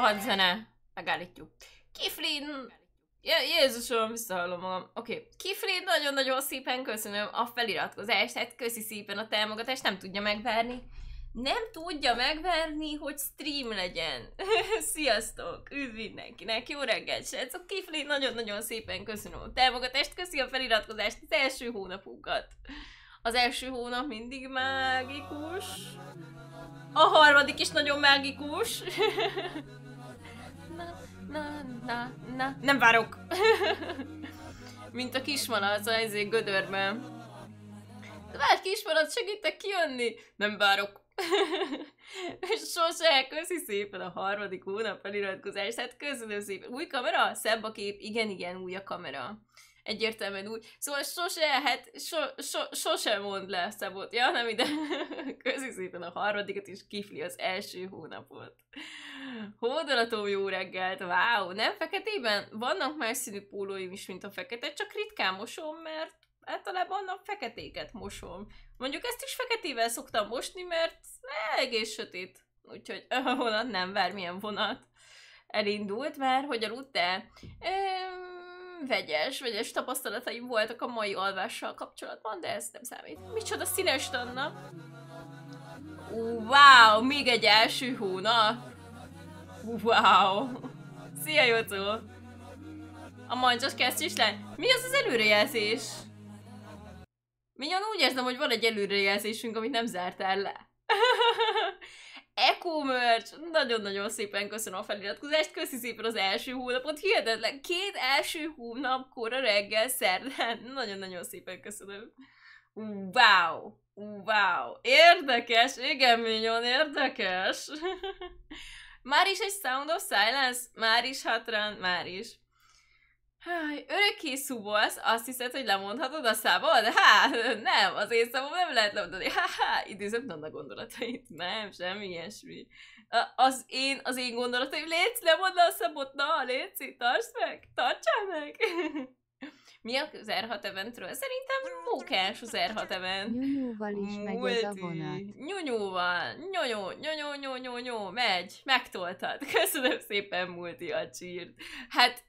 rohadt zene. Megállítjuk. Kiflin... Ja, Jézusom, visszahallom magam. Oké. Okay. Kiflin, nagyon-nagyon szépen köszönöm a feliratkozást, hát köszi szépen a támogatást, nem tudja megverni. Nem tudja megverni, hogy stream legyen. Sziasztok! Üdv mindenkinek! Jó reggelt, srácok! Kiflin, nagyon-nagyon szépen köszönöm a támogatást, köszi a feliratkozást az első hónapunkat. Az első hónap mindig mágikus. A harmadik is nagyon mágikus. na, na, na, nem várok! Mint a kismalac a ezért gödörben. Várj kismaradt, segítek kijönni! Nem várok. És Sose, köszi szépen a harmadik hónap feliratkozását, köszönöm szépen. Új kamera? Szebb a kép? Igen, igen, új a kamera. Egyértelműen úgy. Szóval sose, lehet, so, so, sose mond le Szabot. Ja, nem ide. Köszönjük szépen a harmadikat is kifli az első hónapot. Hódolatom jó reggelt, wow! Nem feketében? Vannak más színű pólóim is, mint a fekete, csak ritkán mosom, mert általában a feketéket mosom. Mondjuk ezt is feketével szoktam mosni, mert egész sötét. Úgyhogy a vonat nem, bármilyen vonat elindult, mert hogy aludt-e? Ehm, vegyes, vegyes tapasztalataim voltak a mai alvással kapcsolatban, de ez nem számít. Micsoda színes tanna! Wow, még egy első hóna! Wow! Szia, Jocó! A mancsas is le. Mi az az előrejelzés? Minyon úgy érzem, hogy van egy előrejelzésünk, amit nem zártál le. Eco merch, nagyon-nagyon szépen köszönöm a feliratkozást, köszi szépen az első hónapot, hihetetlen, két első hónap, kora reggel, szerdán, nagyon-nagyon szépen köszönöm. Wow! Wow! Érdekes, igen, minyon, érdekes. már is egy Sound of Silence, már is hatran, már is. Háj, örökké szubolsz, azt hiszed, hogy lemondhatod a számod? Há, nem, az én számom nem lehet lemondani. Há, há, idézem Nanna gondolatait. Nem, semmi ilyesmi. Az én, az én gondolataim, létsz, le a számot, na, létsz, tartsd meg, tartsál meg. Mi az R6 eventről? Szerintem mókás az R6 event. Nyúnyóval is Multi. megy ez a vonat. Nyúnyóval. Nyúnyó, nyúnyó, nyúnyó, nyúnyó, megy. Megtoltad. Köszönöm szépen, Multi a csírt. Hát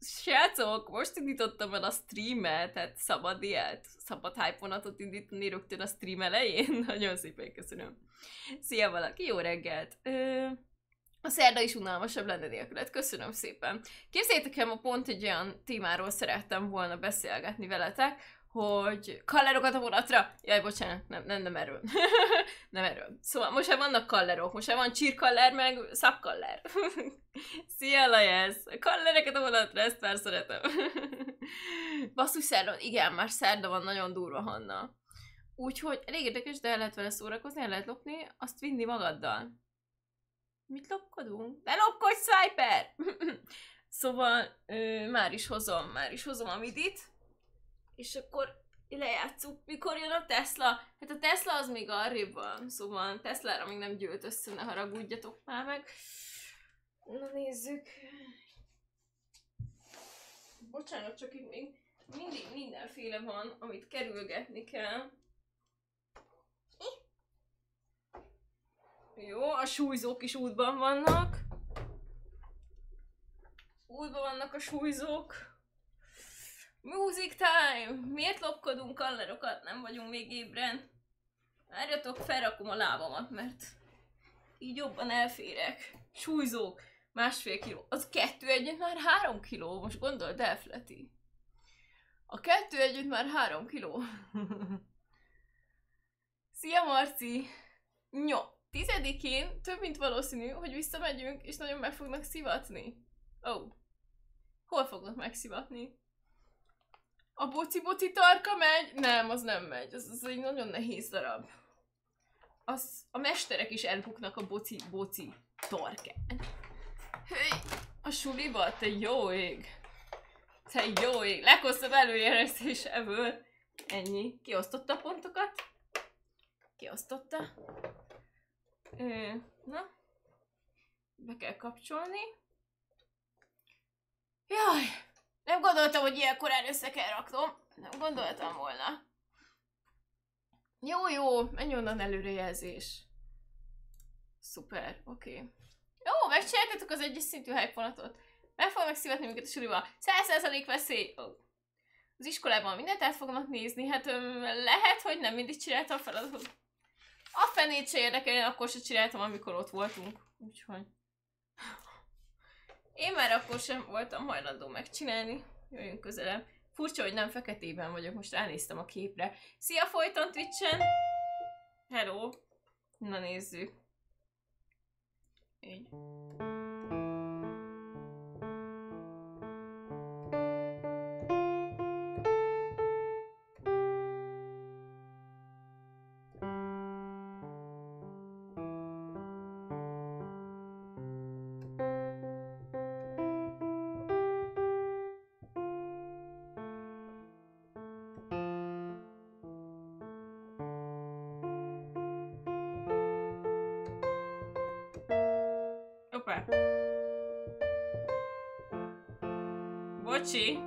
srácok, most indítottam el a streamet, tehát szabad ilyet, szabad hype indítani rögtön a stream elején. Nagyon szépen köszönöm. Szia valaki, jó reggelt! Ö, a szerda is unalmasabb lenne nélküled. Köszönöm szépen. Képzeljétek el, ma pont egy olyan témáról szerettem volna beszélgetni veletek, hogy kallerokat a vonatra. Jaj, bocsánat, nem, nem, nem erről. nem erről. Szóval most már vannak kallerok, most már van csirkaller, meg szakkaller. Szia, Lajesz! Kallereket a vonatra, ezt már szeretem. Basszus szerda igen, már szerda van, nagyon durva, Hanna. Úgyhogy elég érdekes, de el lehet vele szórakozni, el lehet lopni, azt vinni magaddal. Mit lopkodunk? Ne lopkodj, Swiper! szóval, ö, már is hozom, már is hozom a midit és akkor lejátszuk, mikor jön a Tesla. Hát a Tesla az még arrébb van, szóval Tesla-ra még nem gyűlt össze, ne haragudjatok már meg. Na nézzük. Bocsánat, csak itt még mindig mindenféle van, amit kerülgetni kell. Jó, a súlyzók is útban vannak. Útban vannak a súlyzók. Music time! Miért lopkodunk kallerokat? Nem vagyunk még ébren. Várjatok, felrakom a lábamat, mert így jobban elférek. Súlyzók, másfél kiló. Az kettő együtt már három kiló, most gondold delfleti. A kettő együtt már három kiló. Szia, Marci! Nyo, tizedikén több mint valószínű, hogy visszamegyünk, és nagyon meg fognak szivatni. Ó. Oh. Hol fognak megszivatni? A boci-boci tarka megy? Nem, az nem megy. Az, az egy nagyon nehéz darab. Az, a mesterek is elbuknak a boci-boci tarkán. Hey, a suliba, te jó ég. Te jó ég. Lekosszabb előjelzés ebből. Ennyi. Kiosztotta a pontokat. Kiosztotta. Ö, na. Be kell kapcsolni. Jaj! Nem gondoltam, hogy ilyen korán össze kell raknom. Nem gondoltam volna. Jó, jó, menj onnan előrejelzés. Szuper, oké. Okay. Jó, megcsináltatok az egyes szintű hype Meg fognak szivatni minket a suriba. 100% veszély! Oh. Az iskolában mindent át fognak nézni, hát öm, lehet, hogy nem mindig csináltam a feladatot. A fenét se én akkor se csináltam, amikor ott voltunk. Úgyhogy... Én már akkor sem voltam hajlandó megcsinálni. Jöjjünk közelebb. Furcsa, hogy nem feketében vagyok, most ránéztem a képre. Szia, folyton -en. Hello! Na nézzük. Így. Voti.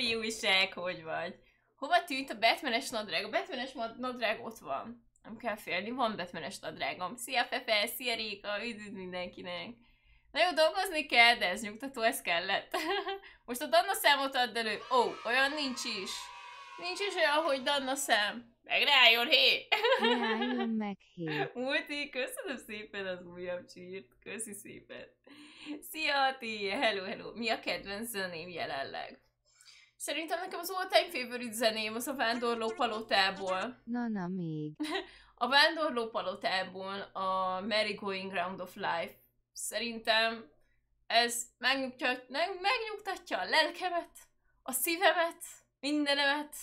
mi újság, hogy vagy? Hova tűnt a Batmanes nadrág? A Batmanes nadrág ott van. Nem kell félni, van Batmanes nadrágom. Szia Fefe, szia Réka, üdv mindenkinek! Na jó, dolgozni kell, de ez nyugtató, ez kellett. Most a Danna számot add elő. Ó, oh, olyan nincs is. Nincs is olyan, hogy Danna szám. Meg rájön, hé! Rájön meg, hé. Multi, köszönöm szépen az újabb csírt. Köszi szépen. Szia, ti! Hello, hello. Mi a kedvenc zeném jelenleg? Szerintem nekem az all time favorite zeném az a Vándorló Palotából. Na, na még. A Vándorló Palotából a Merry Going Round of Life. Szerintem ez megnyugtatja, megnyugtatja a lelkemet, a szívemet, mindenemet.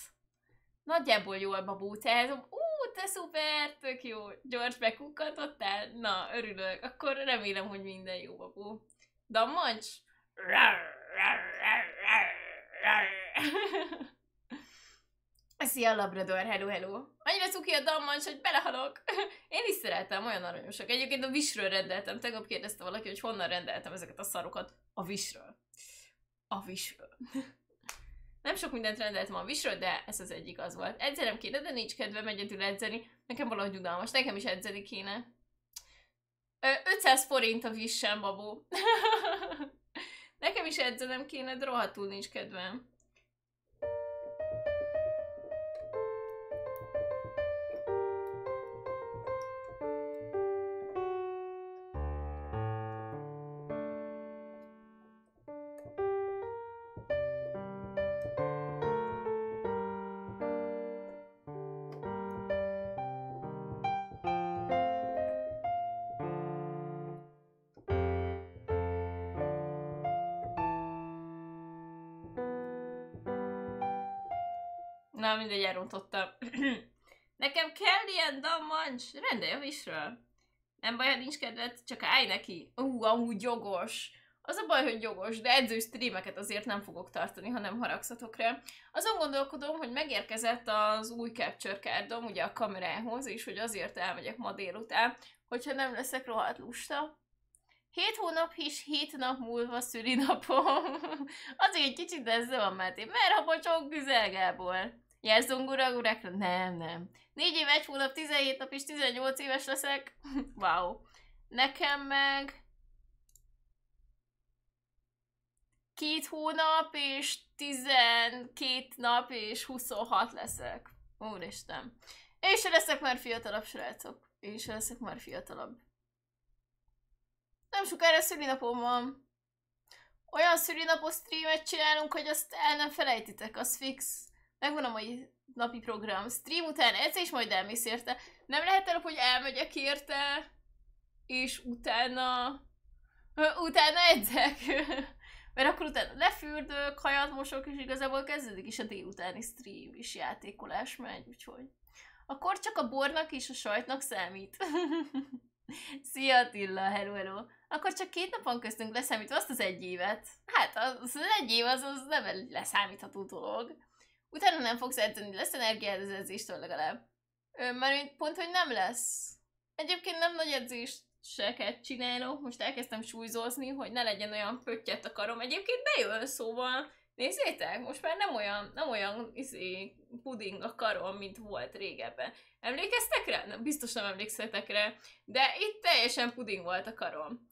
Nagyjából jól tehát Ú, te szuper, tök jó. George bekukkantottál? Na, örülök. Akkor remélem, hogy minden jó babó. Dammancs? Rar! Szia, Labrador, hello, hello. Annyira cuki a dammans, hogy belehalok. Én is szeretem, olyan aranyosak. Egyébként a visről rendeltem. Tegnap kérdezte valaki, hogy honnan rendeltem ezeket a szarokat. A visről. A visről. Nem sok mindent rendeltem a visről, de ez az egyik az volt. Edzerem kéne, de nincs kedvem egyedül edzeni. Nekem valahogy udalmas, nekem is edzeni kéne. 500 forint a vissen, babó. Nekem is edzenem kéne, de rohadtul nincs kedvem. elrontottam. Nekem kell ilyen dammancs, rendelj a visről. Nem baj, ha nincs kedved, csak állj neki. Ú, uh, amúgy jogos. Az a baj, hogy jogos, de edző streameket azért nem fogok tartani, ha nem haragszatok rá. Azon gondolkodom, hogy megérkezett az új capture cardom, ugye a kamerához, és hogy azért elmegyek ma délután, hogyha nem leszek rohadt lusta. Hét hónap és hét nap múlva napom. Azért egy kicsit, de ez van, mert én merhabocsok a güzelgából. Jelzongura urakra? Nem, nem. 4 év, 1 hónap, 17 nap és 18 éves leszek. wow. Nekem meg... Két hónap és 12 nap és 26 leszek. Úristen. Én se leszek már fiatalabb, srácok. Én se leszek már fiatalabb. Nem sokára szülinapom van. Olyan szülinapos streamet csinálunk, hogy azt el nem felejtitek, az fix. Megvan a mai napi program. Stream után edzés, majd elmész érte. Nem lehet el, hogy elmegyek érte, és utána... Utána edzek. Mert akkor utána lefürdök, hajat mosok, és igazából kezdődik is a délutáni stream, és játékolás megy, úgyhogy... Akkor csak a bornak és a sajtnak számít. Szia Attila, hello, hello. Akkor csak két napon köztünk leszámítva azt az egy évet. Hát az, az egy év az, az nem leszámítható dolog utána nem fogsz edzeni, lesz energiád az edzéstől legalább. Mert pont, hogy nem lesz. Egyébként nem nagy edzéseket csinálok, most elkezdtem súlyzózni, hogy ne legyen olyan pöttyet a karom. Egyébként bejön, szóval Nézzétek, most már nem olyan, nem olyan izé, puding a karom, mint volt régebben. Emlékeztek rá? Na, biztos nem emlékszetek rá, de itt teljesen puding volt a karom.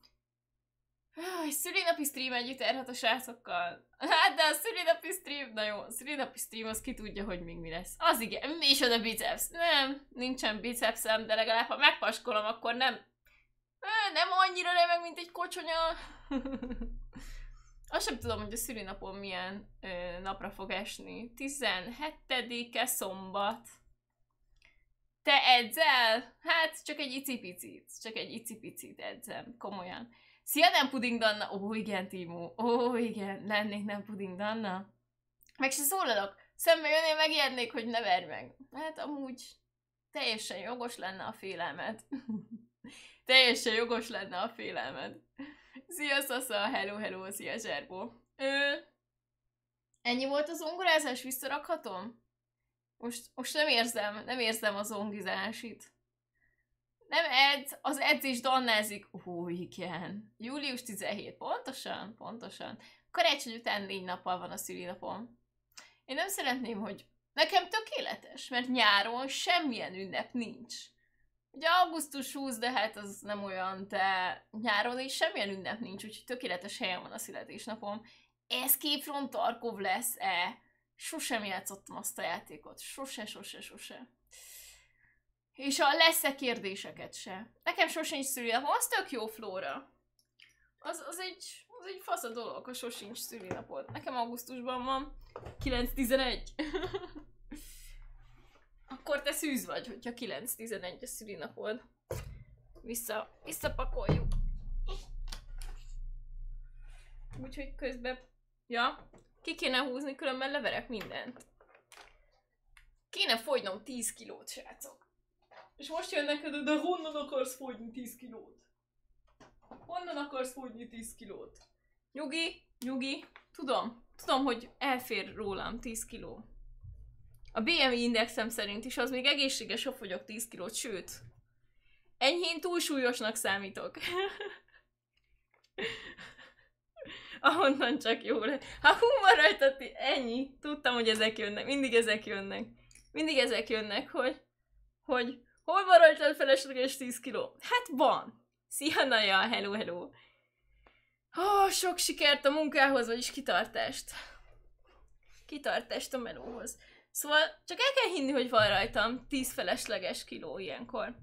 Egy szülinapi stream együtt erhet a srácokkal. Hát de a szülinapi stream, na jó, a szülinapi stream az ki tudja, hogy még mi lesz. Az igen, mi is a biceps? Nem, nincsen bicepsem, de legalább ha megpaskolom, akkor nem... Nem annyira remeg, mint egy kocsonya. Azt sem tudom, hogy a szülinapon milyen ö, napra fog esni. 17-e szombat. Te edzel? Hát csak egy icipicit, csak egy icipicit edzem, komolyan. Szia, nem puding Danna! Ó, igen, Timó. Ó, igen, lennék nem puding Danna. Meg se szólalok. Szembe jönnél, megijednék, hogy ne verj meg. Hát amúgy teljesen jogos lenne a félelmet. teljesen jogos lenne a félelmed. Szia, Sasza! Hello, hello, szia, Zserbo. Ö, ennyi volt az ongorázás, visszarakhatom? Most, most nem érzem, nem érzem az ongizásit. Nem edz, az edzés donnázik. Hú, igen. Július 17, pontosan, pontosan. Karácsony után négy nappal van a szülinapom. Én nem szeretném, hogy nekem tökéletes, mert nyáron semmilyen ünnep nincs. Ugye augusztus 20, de hát az nem olyan, de nyáron is semmilyen ünnep nincs, úgyhogy tökéletes helyen van a születésnapom. Ez képrom Tarkov lesz-e? Sosem játszottam azt a játékot. Sose, sose, sose. És a lesz-e kérdéseket se. Nekem sosincs szülinapom, az tök jó, Flóra. Az, az egy, az egy fasz a dolog, a sosincs szülinapod. Nekem augusztusban van 9-11. Akkor te szűz vagy, hogyha 9-11 a szülinapod. Vissza, visszapakoljuk. Úgyhogy közben... Ja, ki kéne húzni, különben leverek mindent. Kéne fogynom 10 kilót, srácok. És most jön neked, de honnan akarsz fogyni 10 kilót? Honnan akarsz fogyni 10 kilót? Nyugi, nyugi, tudom. Tudom, hogy elfér rólam 10 kiló. A BMI indexem szerint is az még egészséges, ha fogyok 10 kilót, sőt, enyhén túlsúlyosnak számítok. Ahonnan csak jó lett. Ha hú, maradtati, ennyi. Tudtam, hogy ezek jönnek. Mindig ezek jönnek. Mindig ezek jönnek, hogy, hogy Hol van rajtad felesleges 10 kiló? Hát van. Szia, Naja, hello, hello. Ó, oh, sok sikert a munkához, vagyis kitartást. Kitartást a melóhoz. Szóval csak el kell hinni, hogy van rajtam 10 felesleges kiló ilyenkor.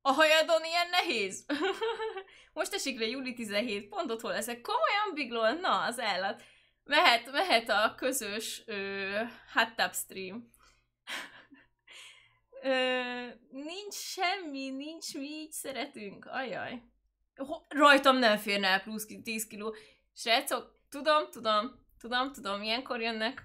A hajadon ilyen nehéz. Most esik le júli 17 pontot, hol leszek. Komolyan, Biglon? Na, az állat. Mehet, mehet a közös ö, hot tub stream. Ö, nincs semmi, nincs mi így szeretünk. Ajaj. Rajtam nem férne el plusz 10 kiló. Srácok, tudom, tudom, tudom, tudom, ilyenkor jönnek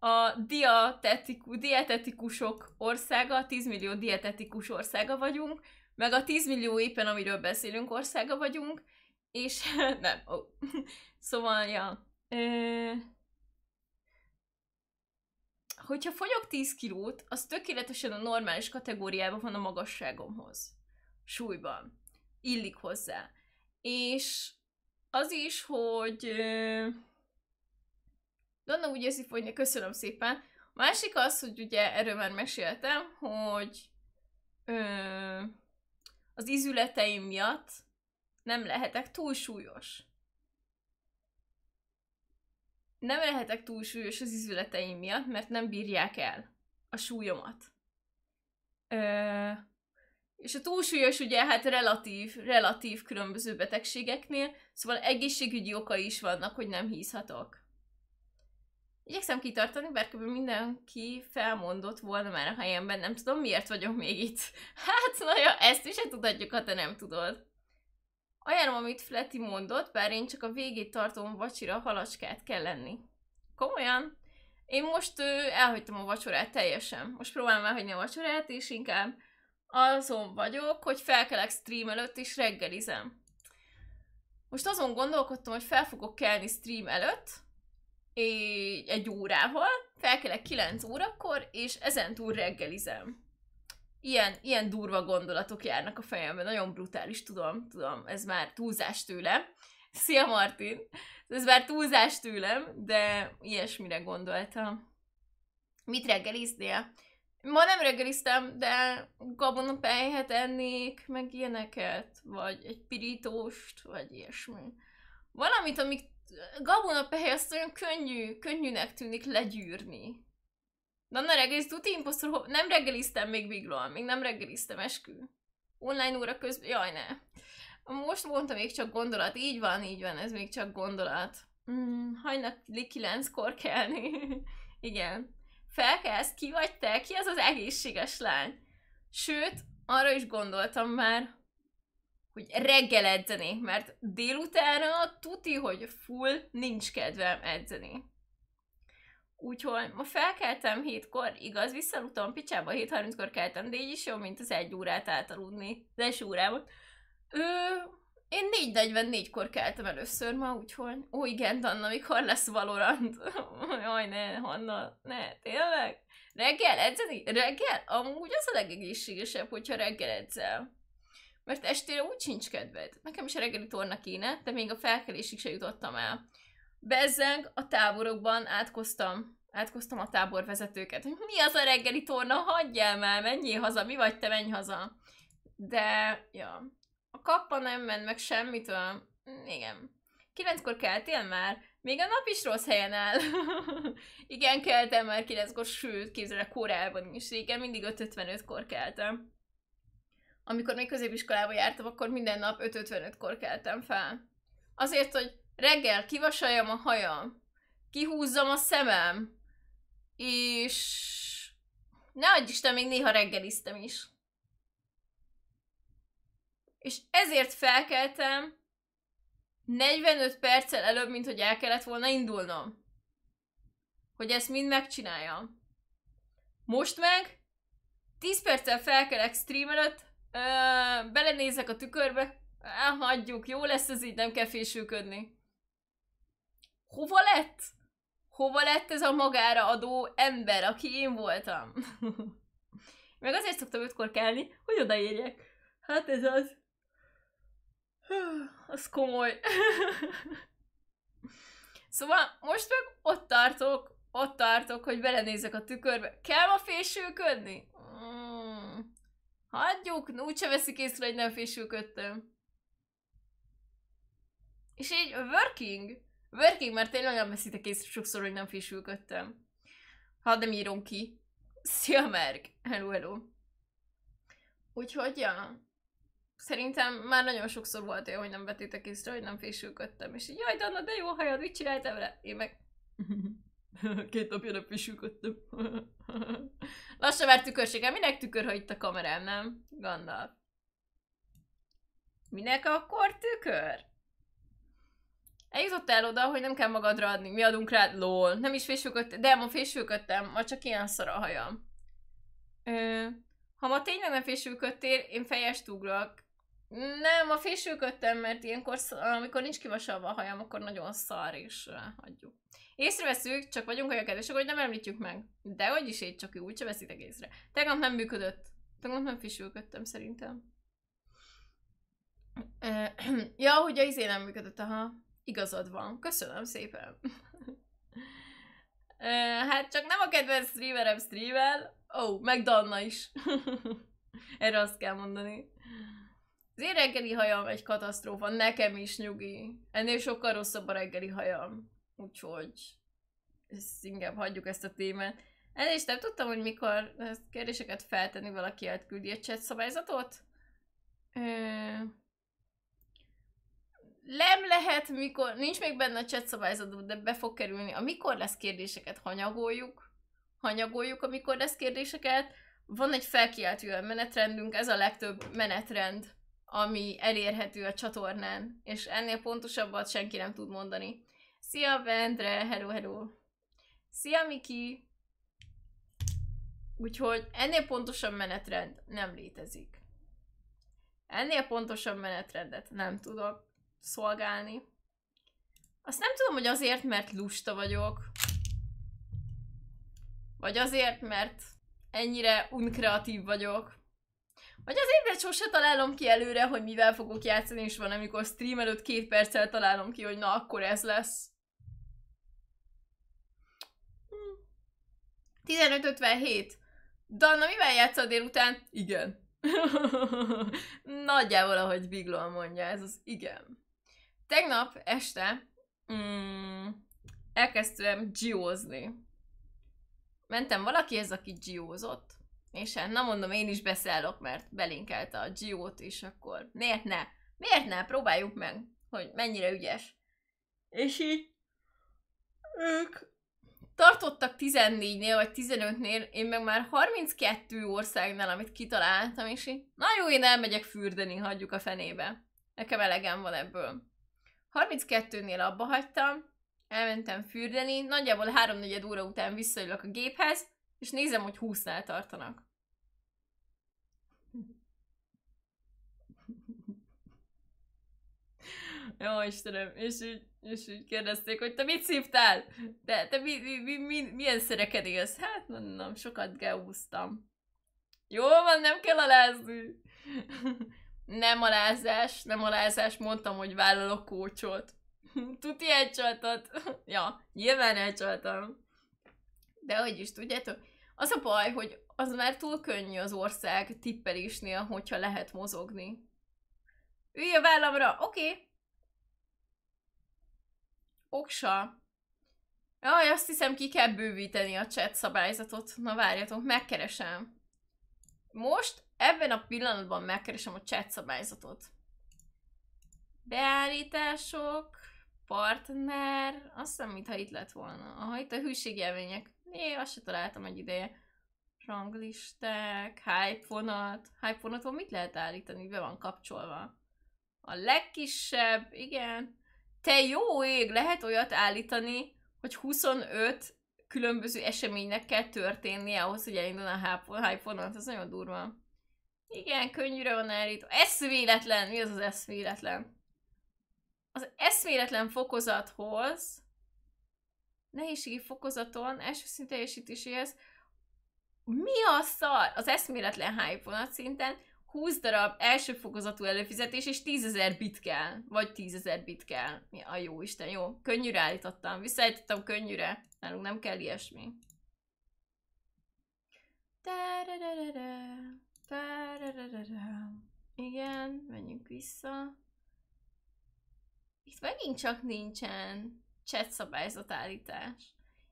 a dietetiku, dietetikusok országa, 10 millió dietetikus országa vagyunk, meg a 10 millió éppen, amiről beszélünk, országa vagyunk, és nem, oh. szóval, ja, ö, hogyha fogyok 10 kilót, az tökéletesen a normális kategóriában van a magasságomhoz. Súlyban. Illik hozzá. És az is, hogy... Donna úgy érzi fogyni, köszönöm szépen. A másik az, hogy ugye erről már meséltem, hogy az izületeim miatt nem lehetek túlsúlyos nem lehetek túl súlyos az izületeim miatt, mert nem bírják el a súlyomat. Ö, és a túlsúlyos ugye hát relatív, relatív különböző betegségeknél, szóval egészségügyi okai is vannak, hogy nem hízhatok. Igyekszem kitartani, bár kb. mindenki felmondott volna már a helyemben, nem tudom miért vagyok még itt. Hát, na ja, ezt is se tudhatjuk, ha te nem tudod. Ajánlom, amit Fleti mondott, bár én csak a végét tartom vacsira halacskát kell lenni. Komolyan? Én most ö, elhagytam a vacsorát teljesen. Most próbálom elhagyni a vacsorát, és inkább azon vagyok, hogy felkelek stream előtt, és reggelizem. Most azon gondolkodtam, hogy fel fogok kelni stream előtt, egy órával, felkelek 9 órakor, és ezentúl reggelizem ilyen, ilyen durva gondolatok járnak a fejemben, nagyon brutális, tudom, tudom, ez már túlzás tőle. Szia Martin! Ez már túlzás tőlem, de ilyesmire gondoltam. Mit reggeliznél? Ma nem reggeliztem, de gabonapejhet ennék, meg ilyeneket, vagy egy pirítóst, vagy ilyesmi. Valamit, amik gabonapehely, azt olyan könnyű, könnyűnek tűnik legyűrni. Danna reggeliz, tuti impostor, nem reggeliztem még Biglon, még nem reggeliztem, eskü. Online óra közben, jaj ne. Most mondtam még csak gondolat, így van, így van, ez még csak gondolat. Mm, hajnak kilenckor kellni? kelni. Igen. Felkelsz, ki vagy te, ki az az egészséges lány? Sőt, arra is gondoltam már, hogy reggel edzenék, mert délutánra tuti, hogy full nincs kedvem edzeni. Úgyhogy ma felkeltem hétkor, igaz, visszalutom picsába, 7.30-kor keltem, de így is jó, mint az egy órát átaludni, az első órában. Ö, én 4.44-kor keltem először ma, úgyhogy, ó igen, Danna, mikor lesz Valorant? Jaj, ne, Hanna, ne, tényleg? Reggel edzeni? Reggel? Amúgy az a legegészségesebb, hogyha reggel edzel. Mert estére úgy sincs kedved. Nekem is a reggeli torna kéne, de még a felkelésig se jutottam el bezzeng a táborokban átkoztam. Átkoztam a táborvezetőket. Mi az a reggeli torna? Hagyjál már, menjél haza, mi vagy te, menj haza. De, ja. A kappa nem ment meg semmitől. Igen. Kilenckor keltél már? Még a nap is rossz helyen áll. igen, keltem már kilenckor, sőt, képzelek Koreában is. Igen, mindig 5.55-kor keltem. Amikor még középiskolába jártam, akkor minden nap 5.55-kor keltem fel. Azért, hogy reggel kivasaljam a hajam, kihúzzam a szemem, és ne adj Isten, még néha reggeliztem is. És ezért felkeltem 45 perccel előbb, mint hogy el kellett volna indulnom. Hogy ezt mind megcsináljam. Most meg 10 perccel felkelek stream előtt, ö, belenézek a tükörbe, elhagyjuk, jó lesz ez így, nem kell fésülködni hova lett? Hova lett ez a magára adó ember, aki én voltam? Meg azért szoktam ötkor kelni, hogy odaérjek. Hát ez az. Az komoly. szóval most meg ott tartok, ott tartok, hogy belenézek a tükörbe. Kell ma fésülködni? Mm. Hagyjuk, úgyse veszik észre, hogy nem fésülködtem. És így working, Working, mert tényleg nem veszitek észre sokszor, hogy nem fésülködtem. Ha nem írom ki. Szia, Merk! Hello, hello! Úgyhogy, ja, szerintem már nagyon sokszor volt olyan, hogy nem vetétek észre, hogy nem fésülködtem, és így, jaj, Danna, de jó hajad, mit csináltam vele? Én meg... Két napja nem fésülködtem. Lassan már tükörségem, hát minek tükör, ha itt a kamerám, nem? Gandalf. Minek akkor tükör? el oda, hogy nem kell magadra adni, mi adunk rád, lol. Nem is fésülködtem, de ma fésülködtem, ma csak ilyen szar a hajam. Ö, ha ma tényleg nem fésülködtél, én fejest ugrak. Nem, ma fésülködtem, mert ilyenkor, amikor nincs kivasalva a hajam, akkor nagyon szar, és hagyjuk. Észreveszünk, csak vagyunk olyan kedvesek, hogy nem említjük meg. De hogy is így csak úgy, se veszitek észre. Tegnap nem működött. Tegnap nem fésülködtem, szerintem. Ja, hogy a izé nem működött, aha. Igazad van, köszönöm szépen. hát csak nem a kedvenc streamerem streamel. Ó, oh, meg Danna is. Erre azt kell mondani. Az én reggeli hajam egy katasztrófa, nekem is nyugi. Ennél sokkal rosszabb a reggeli hajam. Úgyhogy ezt inkább hagyjuk ezt a témát. El is nem tudtam, hogy mikor kérdéseket feltenni valaki átküldi a chat szabályzatot nem lehet, mikor, nincs még benne a chat de be fog kerülni. A mikor lesz kérdéseket hanyagoljuk, hanyagoljuk, amikor lesz kérdéseket. Van egy felkiáltó menetrendünk, ez a legtöbb menetrend, ami elérhető a csatornán, és ennél pontosabbat senki nem tud mondani. Szia Vendre, hello, hello! Szia Miki! Úgyhogy ennél pontosabb menetrend nem létezik. Ennél pontosabb menetrendet nem tudok szolgálni. Azt nem tudom, hogy azért, mert lusta vagyok. Vagy azért, mert ennyire unkreatív vagyok. Vagy azért, mert sose találom ki előre, hogy mivel fogok játszani, és van, amikor stream előtt két perccel találom ki, hogy na, akkor ez lesz. 15.57. Hmm. Danna, mivel játszol délután? Igen. Nagyjából, ahogy Biglon mondja, ez az igen. Tegnap este mm, elkezdtem geózni. Mentem valakihez, aki geózott, és hát na mondom, én is beszállok, mert belinkelte a geót, és akkor miért ne? Miért ne? Próbáljuk meg, hogy mennyire ügyes. És így ők tartottak 14-nél, vagy 15-nél, én meg már 32 országnál, amit kitaláltam, és így, na jó, én elmegyek fürdeni, hagyjuk a fenébe. Nekem elegem van ebből. 32-nél abba hagytam, elmentem fürdeni, nagyjából 3 4 óra után visszajövök a géphez, és nézem, hogy 20-nál tartanak. Jó, Istenem, és így, és így kérdezték, hogy te mit szívtál? De te mi, mi, mi, mi, milyen szereket élsz? Hát mondom, sokat geúztam. Jó van, nem kell alázni. Nem alázás, nem alázás, mondtam, hogy vállalok kócsot. Tuti elcsaltat. ja, nyilván elcsaltam. De hogy is, tudjátok? Az a baj, hogy az már túl könnyű az ország tippelésnél, hogyha lehet mozogni. Ülj a vállamra, oké. Okay. Oksa. Jaj, azt hiszem ki kell bővíteni a chat szabályzatot. Na várjatok, megkeresem. Most Ebben a pillanatban megkeresem a chat szabályzatot. Beállítások, partner, azt hiszem, mintha itt lett volna. Aha, itt a hűségjelvények. Né, azt se találtam egy ideje. Ranglisták, hype vonat. Hype vonaton mit lehet állítani? Be van kapcsolva. A legkisebb, igen. Te jó ég, lehet olyat állítani, hogy 25 különböző eseménynek kell történnie ahhoz, hogy elinduljon a hype vonat. Ez nagyon durva. Igen, könnyűre van állítva. Eszméletlen! Mi az az eszméletlen? Az eszméletlen fokozathoz, nehézségi fokozaton, első szint teljesítéséhez, mi a szar? Az eszméletlen hype szinten 20 darab első fokozatú előfizetés, és 10.000 bit kell. Vagy 10.000 bit kell. Mi a jó Isten, jó. Könnyűre állítottam. Visszaállítottam könnyűre. Nálunk nem kell ilyesmi. Da, da, da, da, da. Igen, menjünk vissza. Itt megint csak nincsen chat szabályzat állítás.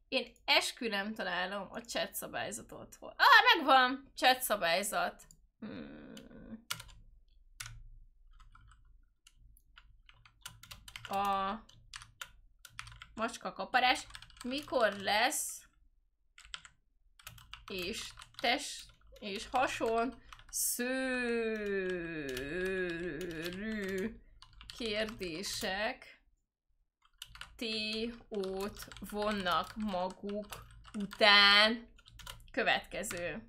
Én eskünem találom a chat szabályzatot. Hol? Ah, megvan! Chat szabályzat. Hmm. A macska kaparás. Mikor lesz és test és hason szőrű kérdések T-ót vonnak maguk után. Következő.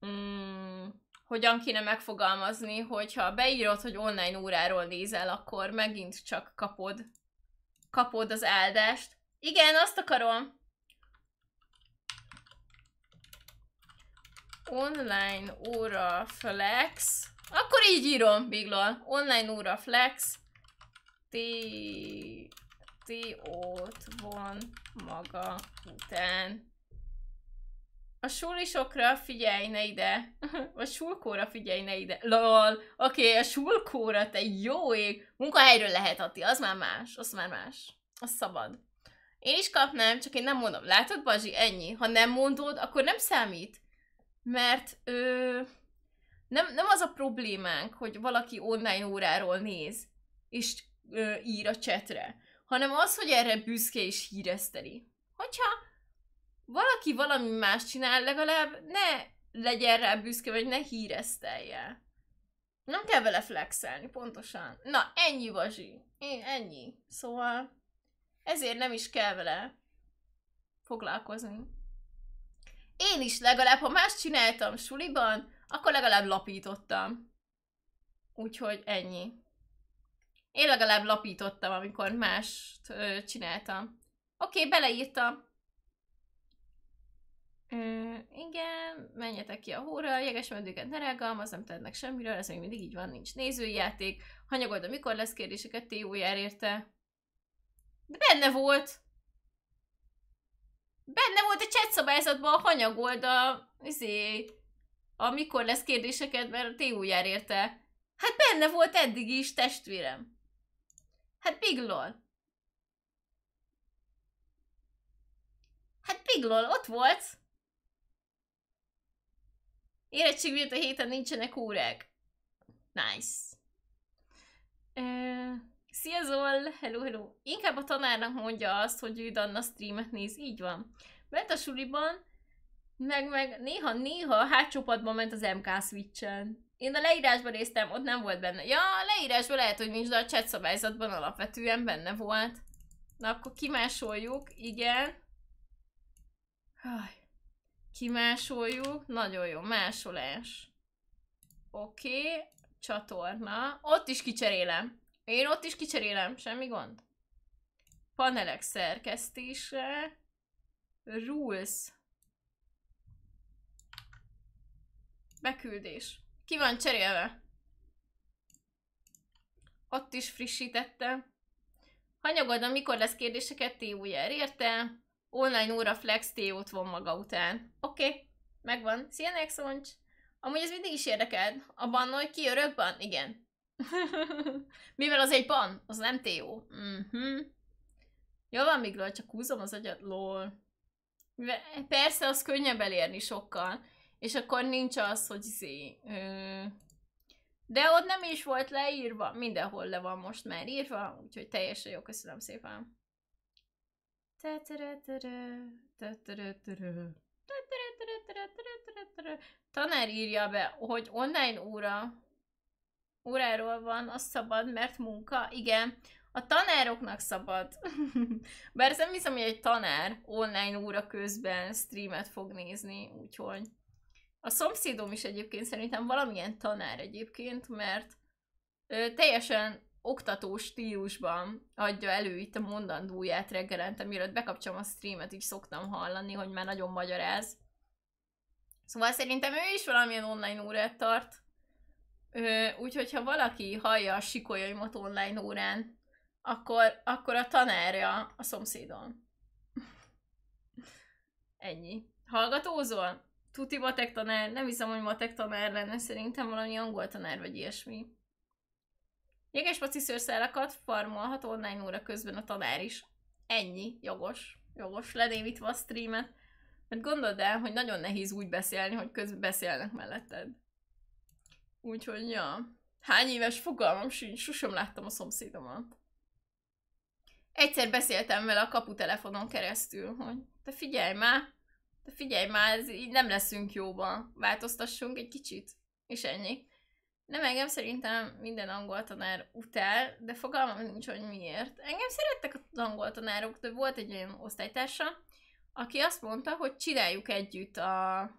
Hmm. hogyan kéne megfogalmazni, hogyha beírod, hogy online óráról nézel, akkor megint csak kapod, kapod az áldást. Igen, azt akarom. Online óra flex. Akkor így írom, Biglol. Online óra flex. Ti... Ti ott van maga után. A sulisokra figyelj, ne ide. A sulkóra figyelj, ne ide. Lol. Oké, okay, a sulkóra, te jó ég. Munkahelyről lehet, Ati, az már más. Az már más. Az szabad. Én is kapnám, csak én nem mondom. Látod, Bazsi, ennyi. Ha nem mondod, akkor nem számít mert ö, nem, nem az a problémánk, hogy valaki online óráról néz, és ö, ír a csetre, hanem az, hogy erre büszke és híreszteli. Hogyha valaki valami más csinál, legalább ne legyen rá büszke, vagy ne híresztelje. Nem kell vele flexelni, pontosan. Na, ennyi, Vazsi. Én ennyi. Szóval ezért nem is kell vele foglalkozni. Én is legalább, ha más csináltam suliban, akkor legalább lapítottam. Úgyhogy ennyi. Én legalább lapítottam, amikor mást ö, csináltam. Oké, okay, beleírtam. Ö, igen, menjetek ki a hóra, jeges medőket ne rágalmaz, nem tennek semmiről, ez még mindig így van, nincs nézőjáték. Hanyagold, mikor lesz kérdéseket, T.U. érte. De benne volt! Benne volt a chat szabályzatban a hanyagold a, izé, a mikor lesz kérdéseket, mert a TU jár érte. Hát benne volt eddig is, testvérem. Hát Big LOL. Hát Big LOL, ott volt. Érettség miatt a héten nincsenek órák. Nice. Uh... Szia Zol! Hello, hello! Inkább a tanárnak mondja azt, hogy ő Danna streamet néz, így van. Ment a suliban, meg, meg néha-néha hátcsopatban ment az MK Switch-en. Én a leírásban néztem, ott nem volt benne. Ja, a leírásban lehet, hogy nincs, de a chat szabályzatban alapvetően benne volt. Na, akkor kimásoljuk, igen. Haj. Kimásoljuk, nagyon jó, másolás. Oké, okay. csatorna. Ott is kicserélem. Én ott is kicserélem, semmi gond. Panelek szerkesztése. Rules. Beküldés. Ki van cserélve? Ott is frissítette. Hanyagod, mikor lesz kérdéseket, TUR, er, érte? Online óra flex TO-t von maga után. Oké, okay. megvan. Szia, Nexoncs! Amúgy ez mindig is érdekel. A bannoly ki örökban? Igen. Mivel az egy ban, az nem TO. Mhm. Jó van, Miglor, csak húzom az agyat, lol. Persze, az könnyebb elérni sokkal. És akkor nincs az, hogy zé... De ott nem is volt leírva. Mindenhol le van most már írva, úgyhogy teljesen jó, köszönöm szépen. Tanár írja be, hogy online óra óráról van, az szabad, mert munka. Igen, a tanároknak szabad. Bár nem hiszem, hogy egy tanár online óra közben streamet fog nézni, úgyhogy. A szomszédom is egyébként szerintem valamilyen tanár egyébként, mert ö, teljesen oktató stílusban adja elő itt a mondandóját reggelente, mielőtt bekapcsolom a streamet, így szoktam hallani, hogy már nagyon magyaráz. Szóval szerintem ő is valamilyen online órát tart. Úgyhogy, ha valaki hallja a sikolyaimat online órán, akkor, akkor a tanárja a szomszédon. Ennyi. Hallgatózol? Tuti matek tanár, nem hiszem, hogy matek tanár lenne, szerintem valami angol tanár vagy ilyesmi. Jeges paci szőrszálakat farmolhat online óra közben a tanár is. Ennyi, jogos, jogos, lenévítva a streamet. Mert gondold el, hogy nagyon nehéz úgy beszélni, hogy közben beszélnek melletted. Úgyhogy, ja. Hány éves fogalmam sincs, sosem láttam a szomszédomat. Egyszer beszéltem vele a kaputelefonon keresztül, hogy te figyelj már, te figyelj már, ez így nem leszünk jóban, változtassunk egy kicsit, és ennyi. Nem, engem szerintem minden angol tanár utál, de fogalmam nincs, hogy miért. Engem szerettek az angol tanárok, de volt egy olyan osztálytársa, aki azt mondta, hogy csináljuk együtt a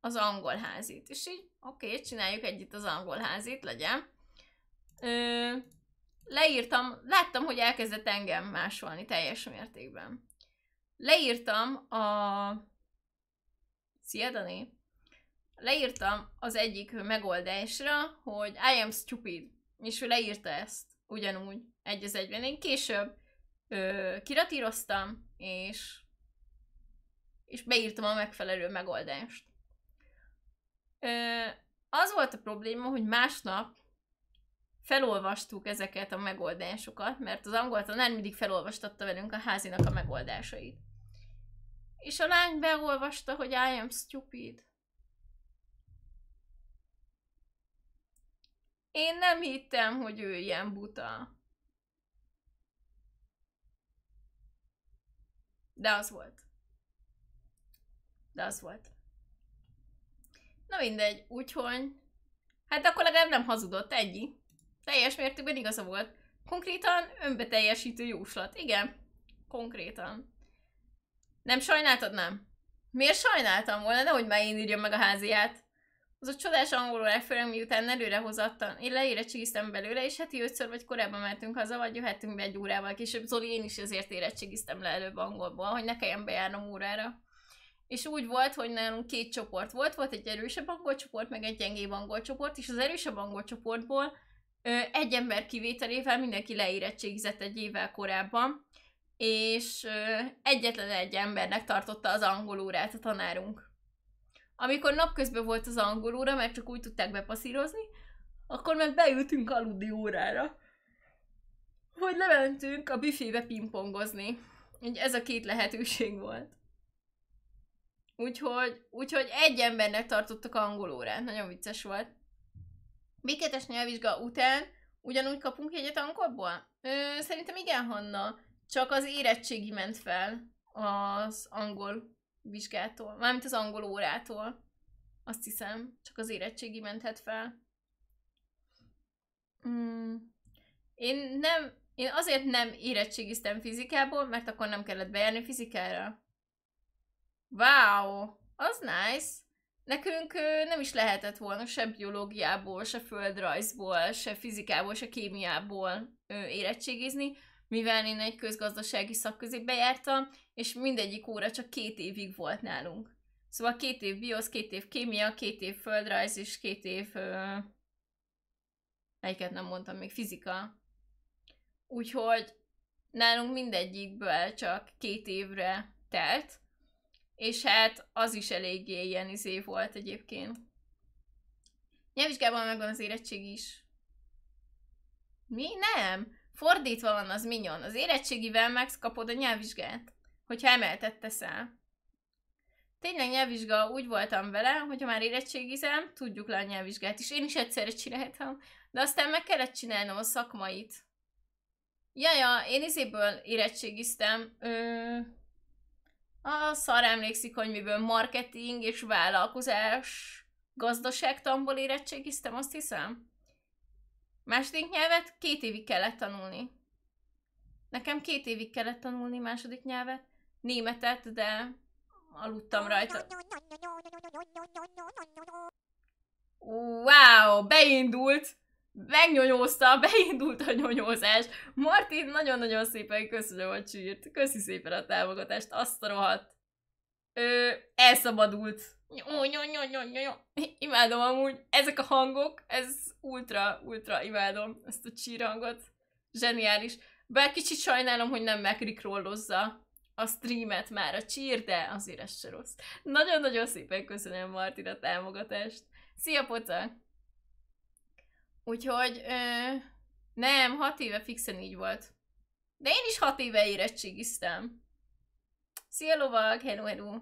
az angol házit. És így, oké, okay, csináljuk együtt az angol házit, legyen. Ö, leírtam, láttam, hogy elkezdett engem másolni teljes mértékben. Leírtam a... Szia, Dani! Leírtam az egyik megoldásra, hogy I am stupid, és ő leírta ezt ugyanúgy egy az egyben. Én később ö, kiratíroztam, és, és beírtam a megfelelő megoldást az volt a probléma, hogy másnap felolvastuk ezeket a megoldásokat, mert az angol tanár mindig felolvastatta velünk a házinak a megoldásait. És a lány beolvasta, hogy I am stupid. Én nem hittem, hogy ő ilyen buta. De az volt. De az volt. Na mindegy, úgyhogy... Hát akkor legalább nem hazudott, egyi Teljes mértékben igaza volt. Konkrétan önbeteljesítő jóslat. Igen, konkrétan. Nem sajnáltad, nem? Miért sajnáltam volna? Nehogy már én írjam meg a háziát. Az a csodás angol refőrem, miután előre hozattam, én leérettségiztem belőle, és heti ötször vagy korábban mentünk haza, vagy jöhetünk be egy órával később. Zoli, én is azért érettségiztem le előbb angolból, hogy ne kelljen bejárnom órára és úgy volt, hogy nálunk két csoport volt, volt egy erősebb angol csoport, meg egy gyengébb angol csoport, és az erősebb angol csoportból ö, egy ember kivételével mindenki leérettségizett egy évvel korábban, és ö, egyetlen egy embernek tartotta az angol órát a tanárunk. Amikor napközben volt az angol óra, mert csak úgy tudták bepaszírozni, akkor meg beültünk aludni órára. Hogy lementünk a büfébe pingpongozni. Így ez a két lehetőség volt. Úgyhogy, úgyhogy egy embernek tartottak angol órát, nagyon vicces volt. b nyelvvizsga után ugyanúgy kapunk egyet angolból? Ö, szerintem igen, Hanna. Csak az érettségi ment fel az angol vizsgától, mármint az angol órától. Azt hiszem, csak az érettségi menthet fel. Mm. Én nem, én azért nem érettségiztem fizikából, mert akkor nem kellett bejárni fizikára. Wow, az nice. Nekünk nem is lehetett volna se biológiából, se földrajzból, se fizikából, se kémiából érettségizni, mivel én egy közgazdasági szakközépbe jártam, és mindegyik óra csak két évig volt nálunk. Szóval két év biosz, két év kémia, két év földrajz, és két év... Ö... melyiket nem mondtam még, fizika. Úgyhogy nálunk mindegyikből csak két évre telt, és hát az is eléggé ilyen izé volt egyébként. Nyelvvizsgában megvan az érettség is. Mi? Nem. Fordítva van az minyon. Az érettségivel megkapod a nyelvvizsgát, hogyha emeltet teszel. Tényleg nyelvvizsga, úgy voltam vele, hogyha már érettségizem, tudjuk le a nyelvvizsgát is. Én is egyszerre csináltam, de aztán meg kellett csinálnom a szakmait. Jaja, én izéből érettségiztem. Ö, a szar emlékszik, hogy miből marketing és vállalkozás gazdaságtamból érettségiztem, azt hiszem. Második nyelvet két évig kellett tanulni. Nekem két évig kellett tanulni második nyelvet. Németet, de aludtam rajta. Wow, beindult! megnyonyózta, beindult a nyonyózás. Martin, nagyon-nagyon szépen köszönöm a csírt. Köszi szépen a támogatást, azt a rohadt. Ö, elszabadult. Imádom amúgy. Ezek a hangok, ez ultra, ultra imádom. Ezt a csír hangot. Zseniális. Bár kicsit sajnálom, hogy nem megrikrollozza a streamet már a csír, de azért ez se rossz. Nagyon-nagyon szépen köszönöm Martin a támogatást. Szia, pocak! Úgyhogy ö, nem, hat éve fixen így volt. De én is hat éve érettségiztem. Szia lovag, hello, hello.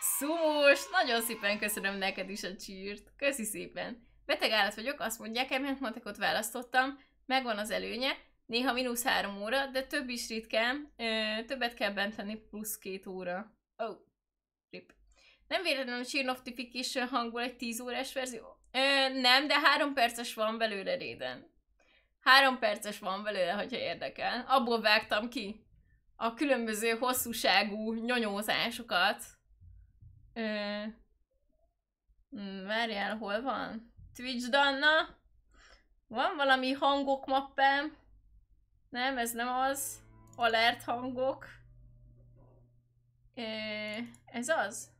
Szumos, nagyon szépen köszönöm neked is a csírt. Köszi szépen. Beteg állat vagyok, azt mondják, emiatt matekot választottam, megvan az előnye, néha mínusz három óra, de több is ritkán, ö, többet kell bent lenni, plusz két óra. Oh, rip. Nem véletlenül a Cheer Notification hangból egy 10 órás verzió. Ö, nem, de három perces van belőle réden. Három perces van belőle, hogyha érdekel. Abból vágtam ki a különböző hosszúságú nyonyózásokat. Ö, hmm, várjál, hol van? Twitch Danna? Van valami hangok mappám? Nem, ez nem az. Alert hangok. Ö, ez az?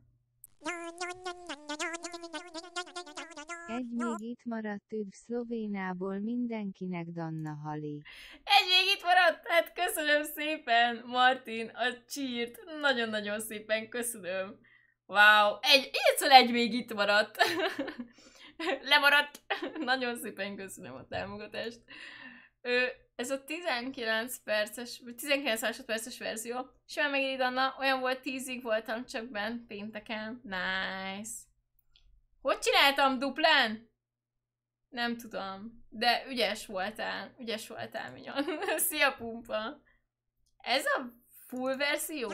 Egy még itt maradt üdv Szlovénából mindenkinek Danna Hali. Egy még itt maradt, hát köszönöm szépen Martin a csírt, nagyon-nagyon szépen köszönöm. Wow, egy, egyszer szóval egy még itt maradt. Lemaradt. nagyon szépen köszönöm a támogatást. Ö, ez a 19 perces, vagy 19 másodperces verzió. Simán megírd Anna, olyan volt 10-ig voltam csak bent pénteken. Nice. Hogy csináltam duplán? Nem tudom. De ügyes voltál. Ügyes voltál, minyon. Szia, pumpa. Ez a full verzió?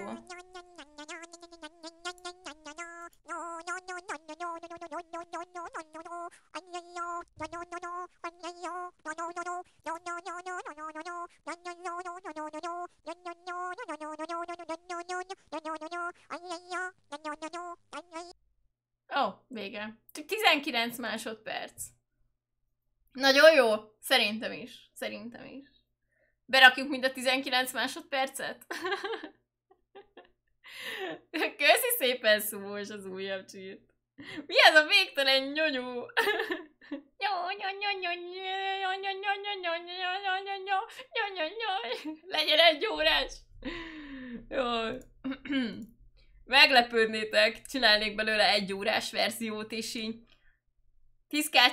Ó, oh, vége. Csak 19 másodperc. Nagyon jó. Szerintem is. Szerintem is. Berakjuk mind a 19 másodpercet? Köszi szépen, Szumós, az újabb csírt. Mi ez a végtelen nyonyú? Legyen egy órás! Jó. Meglepődnétek, csinálnék belőle egy órás verziót is így.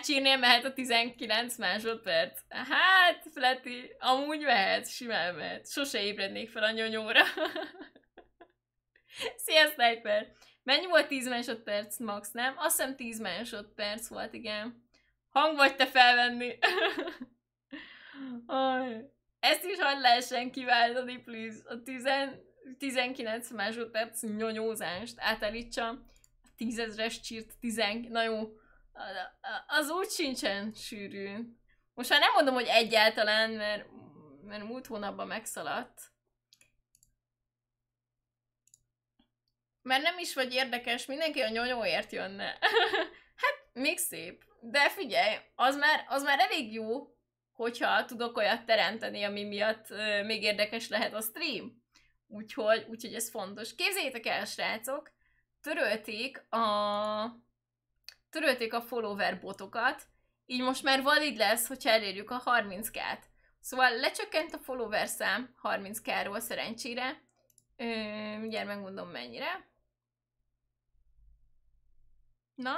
csírnél mehet a 19 másodperc. Hát, Fleti, amúgy mehet, simán mehet. Sose ébrednék fel a nyonyóra. Szia, Sniper! Mennyi volt 10 másodperc, max, nem? Azt hiszem 10 másodperc volt, igen. Hang vagy te felvenni. Ezt is hagyd lehessen kiváltani, please. A 10, 19 másodperc nyonyózást átállítsa. A tízezres csírt 10, na jó. Az úgy sincsen sűrű. Most már nem mondom, hogy egyáltalán, mert, mert múlt hónapban megszaladt. Mert nem is vagy érdekes, mindenki a nyonyóért jönne. hát, még szép. De figyelj, az már, az már elég jó, hogyha tudok olyat teremteni, ami miatt euh, még érdekes lehet a stream. Úgyhogy, úgyhogy ez fontos. Képzeljétek el, srácok, törölték a, törölték a follower botokat, így most már valid lesz, hogyha elérjük a 30k-t. Szóval lecsökkent a follower szám 30k-ról szerencsére. Ö, mindjárt megmondom mennyire. Na,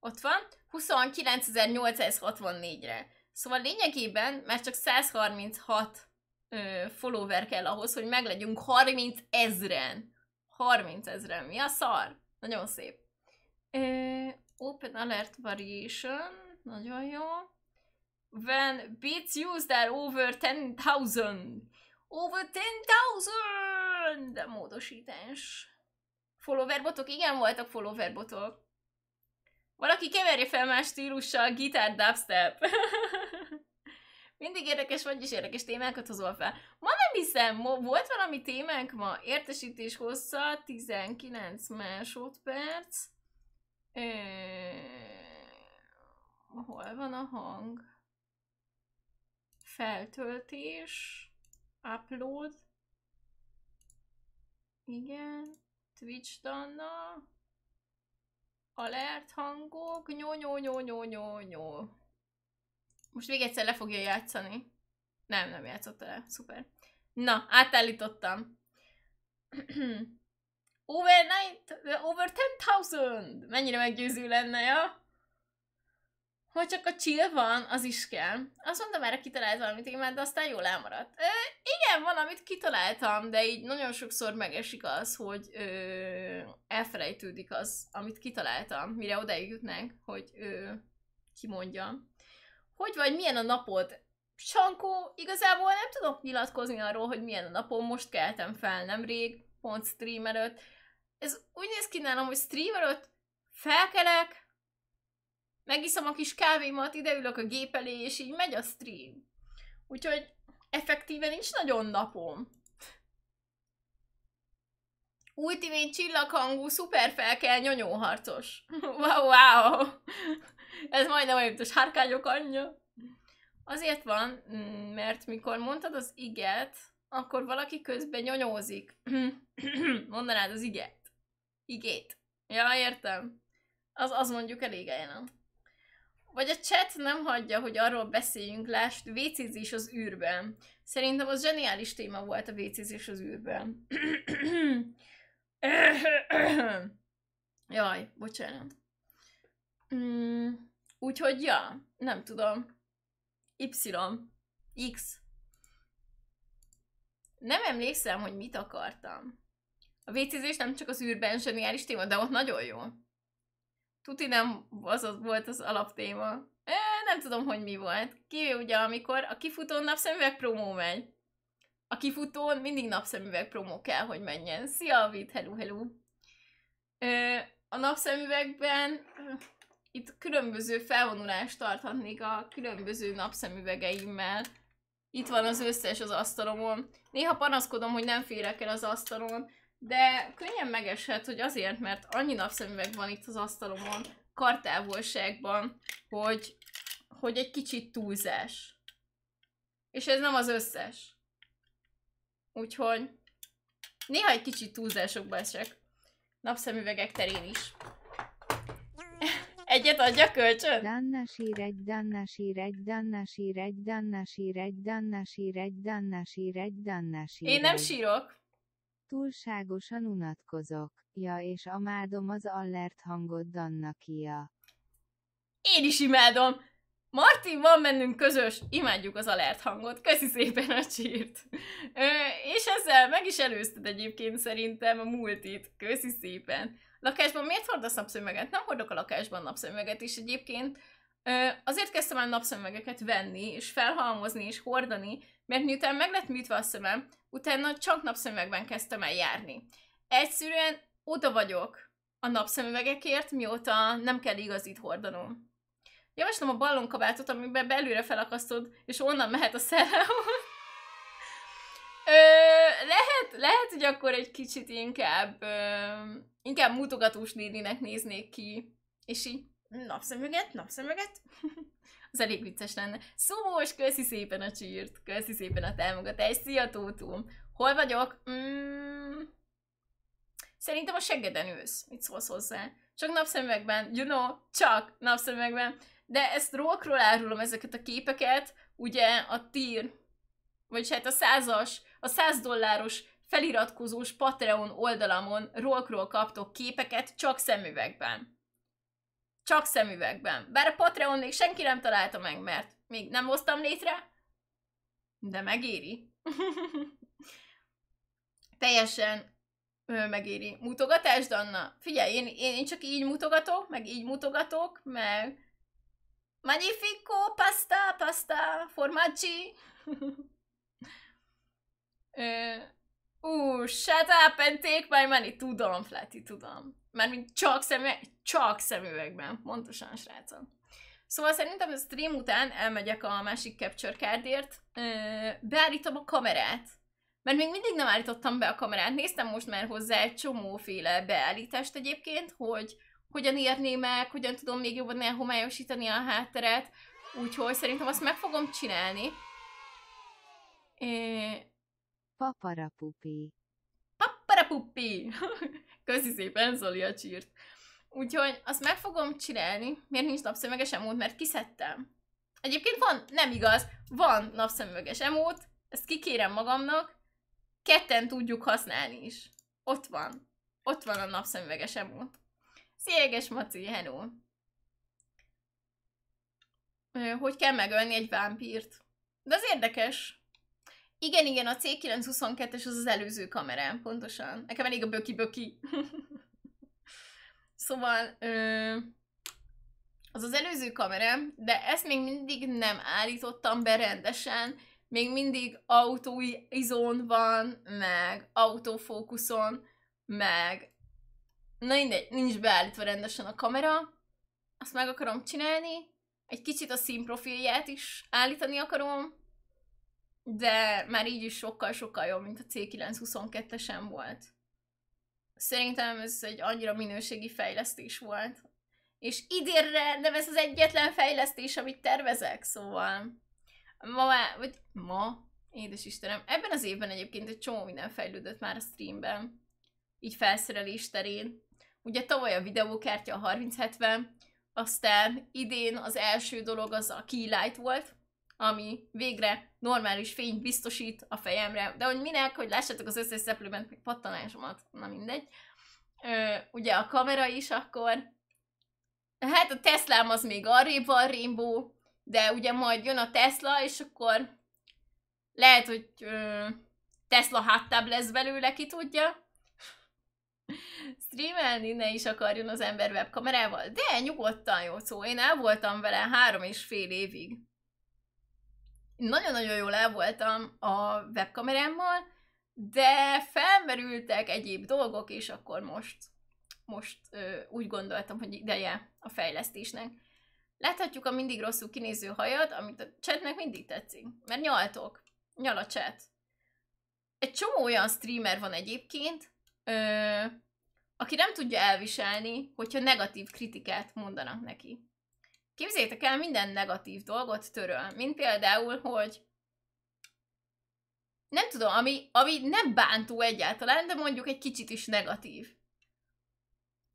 ott van, 29.864-re. Szóval lényegében már csak 136 ö, follower kell ahhoz, hogy meglegyünk 30 ezren. 30 ezren, mi a szar? Nagyon szép. Ö, open alert variation, nagyon jó. When beats used are over 10,000. Over 10,000! De módosítás. Follower botok? Igen, voltak follower botok. Valaki keverje fel más stílussal gitár dubstep. Mindig érdekes, vagyis érdekes témákat hozol fel. Ma nem hiszem, ma, volt valami témánk ma. Értesítés hossza, 19 másodperc. Ö... Hol van a hang? Feltöltés. Upload. Igen. Twitch Danna, alert hangok, nyó, nyó, nyó, nyó, nyó, nyó. Most még egyszer le fogja játszani. Nem, nem játszott el. Szuper. Na, átállítottam. 9, over 10.000! Mennyire meggyőző lenne, ja? hogy csak a chill van, az is kell. Azt mondtam, erre kitalált valami témát, de aztán jól elmaradt. Ö, igen, valamit kitaláltam, de így nagyon sokszor megesik az, hogy ö, elfelejtődik az, amit kitaláltam, mire odáig jutnánk, hogy ö, kimondjam. Hogy vagy, milyen a napod? Sankó, igazából nem tudok nyilatkozni arról, hogy milyen a napom, most keltem fel nemrég, pont stream előtt. Ez úgy néz ki nálam, hogy stream előtt felkelek, megiszom a kis kávémat, ideülök a gép elé, és így megy a stream. Úgyhogy effektíven nincs nagyon napom. Ultimate csillaghangú, szuper fel kell nyonyóharcos. wow, wow! Ez majdnem olyan, mint a sárkányok anyja. Azért van, mm, mert mikor mondtad az iget, akkor valaki közben nyonyózik. Mondanád az iget. Igét. Ja, értem. Az, az mondjuk elég ajánlom. Vagy a chat nem hagyja, hogy arról beszéljünk, lásd, vécézés az űrben. Szerintem az zseniális téma volt a vécézés az űrben. Jaj, bocsánat. Mm, úgyhogy, ja, nem tudom. Y. X. Nem emlékszem, hogy mit akartam. A vécézés nem csak az űrben zseniális téma, de ott nagyon jó tuti nem az volt az alaptéma. E, nem tudom, hogy mi volt. Ki ugye, amikor a kifutón napszemüveg promó megy. A kifutón mindig napszemüveg promó kell, hogy menjen. Szia, Vid, hello, hello. E, a napszemüvegben itt különböző felvonulást tarthatnék a különböző napszemüvegeimmel. Itt van az összes az asztalomon. Néha panaszkodom, hogy nem férek el az asztalon, de könnyen megeshet, hogy azért, mert annyi napszemüveg van itt az asztalomon, kartávolságban, hogy, hogy egy kicsit túlzás. És ez nem az összes. Úgyhogy néha egy kicsit túlzásokba esek. Napszemüvegek terén is. Egyet adja kölcsön? Danna sír egy, Danna sír egy, Danna sír egy, Danna sír egy, Danna sír egy, Danna sír egy, Danna sír Én nem sírok. Túlságosan unatkozok. Ja, és amádom az allert hangot Danna Kia. Én is imádom! Martin, van bennünk közös, imádjuk az alert hangot, köszi szépen a csírt. Ö, és ezzel meg is előzted egyébként szerintem a múltit, köszi szépen. Lakásban miért hordasz napszemüveget? Nem hordok a lakásban napszemüveget, és egyébként ö, azért kezdtem el napszemüvegeket venni, és felhalmozni, és hordani, mert miután meg lett műtve a szemem, utána csak napszemüvegben kezdtem el járni. Egyszerűen oda vagyok a napszemüvegekért, mióta nem kell igazit hordanom. Javaslom a ballonkabátot, amiben belülre felakasztod, és onnan mehet a szellem. lehet, lehet, hogy akkor egy kicsit inkább, ö, inkább mutogatós nédinek néznék ki, és így napszemüget, napszemüget. az elég vicces lenne. Szumós, köszi szépen a csírt, köszi szépen a támogatást, szia Tótum! Hol vagyok? Mm, szerintem a seggeden ülsz. Mit szólsz hozzá? Csak napszemüvegben, you know, csak napszemüvegben. De ezt rókról árulom ezeket a képeket, ugye a tír, vagy hát a százas, a száz dolláros feliratkozós Patreon oldalamon rókról kaptok képeket csak szemüvegben. Csak szemüvegben. Bár a Patreon még senki nem találta meg, mert még nem hoztam létre, de megéri. Teljesen ő megéri. Mutogatás, Danna? Figyelj, én, én, én csak így mutogatok, meg így mutogatok, meg... Magnifico, pasta, pasta, formaggi. Ú, uh, shut up and take my money. Tudom, Fleti, tudom. Mármint csak, szemüveg, csak szemüvegben, pontosan srácom. Szóval szerintem a stream után elmegyek a másik capture cardért, beállítom a kamerát, mert még mindig nem állítottam be a kamerát, néztem most már hozzá egy csomóféle beállítást egyébként, hogy hogyan érné meg, hogyan tudom még jobban elhomályosítani a hátteret, úgyhogy szerintem azt meg fogom csinálni. Paparapupi. Paparapupi. Köszi szépen, Zoli a csírt. Úgyhogy azt meg fogom csinálni. Miért nincs napszemüveges emót? Mert kiszedtem. Egyébként van, nem igaz, van napszemüveges emót, ezt kikérem magamnak, ketten tudjuk használni is. Ott van. Ott van a napszemüveges emót. Szieges Maci, hello. Hogy kell megölni egy vámpírt. De az érdekes. Igen, igen, a C922-es az az előző kamerám, pontosan. Nekem elég a böki-böki. szóval, ö, az az előző kamerám, de ezt még mindig nem állítottam be rendesen, még mindig izón van, meg autofókuszon, meg na mindegy, nincs beállítva rendesen a kamera, azt meg akarom csinálni, egy kicsit a színprofilját is állítani akarom, de már így is sokkal-sokkal jobb, mint a C922-esen volt. Szerintem ez egy annyira minőségi fejlesztés volt. És idénre nem ez az egyetlen fejlesztés, amit tervezek, szóval... Ma, vagy ma, édes Istenem, ebben az évben egyébként egy csomó minden fejlődött már a streamben. Így felszerelés terén. Ugye tavaly a videókártya a 3070, aztán idén az első dolog az a Keylight volt, ami végre normális fény biztosít a fejemre, de hogy minek, hogy lássátok az összes szeplőben meg pattanásomat, na mindegy. Ö, ugye a kamera is akkor, hát a Tesla az még arrébb van Rainbow, de ugye majd jön a Tesla, és akkor lehet, hogy ö, Tesla háttább lesz belőle, ki tudja. Streamelni ne is akarjon az ember webkamerával, de nyugodtan jó szó, én el voltam vele három és fél évig nagyon-nagyon jól el voltam a webkamerámmal, de felmerültek egyéb dolgok, és akkor most, most ö, úgy gondoltam, hogy ideje a fejlesztésnek. Láthatjuk a mindig rosszul kinéző hajad, amit a chatnek mindig tetszik, mert nyaltok, nyal a chat. Egy csomó olyan streamer van egyébként, ö, aki nem tudja elviselni, hogyha negatív kritikát mondanak neki. Képzétek el minden negatív dolgot töröl, mint például, hogy nem tudom, ami, ami nem bántó egyáltalán, de mondjuk egy kicsit is negatív.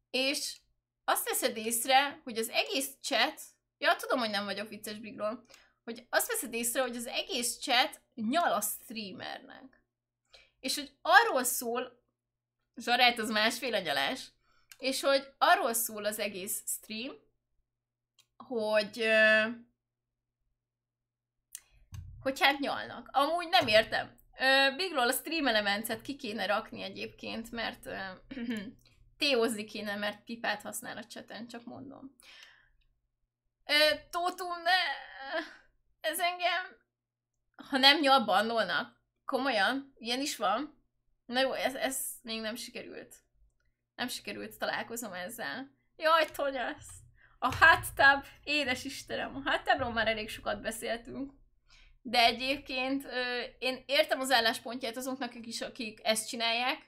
És azt veszed észre, hogy az egész chat, ja, tudom, hogy nem vagyok vicces Bigról, hogy azt veszed észre, hogy az egész chat nyal a streamernek. És hogy arról szól, zsarát az másféle nyalás, és hogy arról szól az egész stream, hogy hogy hát nyalnak. Amúgy nem értem. Bigról a stream elementet ki kéne rakni egyébként, mert téhozni kéne, mert pipát használ a cseten, csak mondom. Tótum, ne! Ez engem... Ha nem nyal, bannolnak. Komolyan? Ilyen is van? Na jó, ez, ez még nem sikerült. Nem sikerült találkozom ezzel. Jaj, tonyasz! A háttáb, édes Istenem, a háttábról már elég sokat beszéltünk. De egyébként ö, én értem az álláspontját azoknak is, akik ezt csinálják.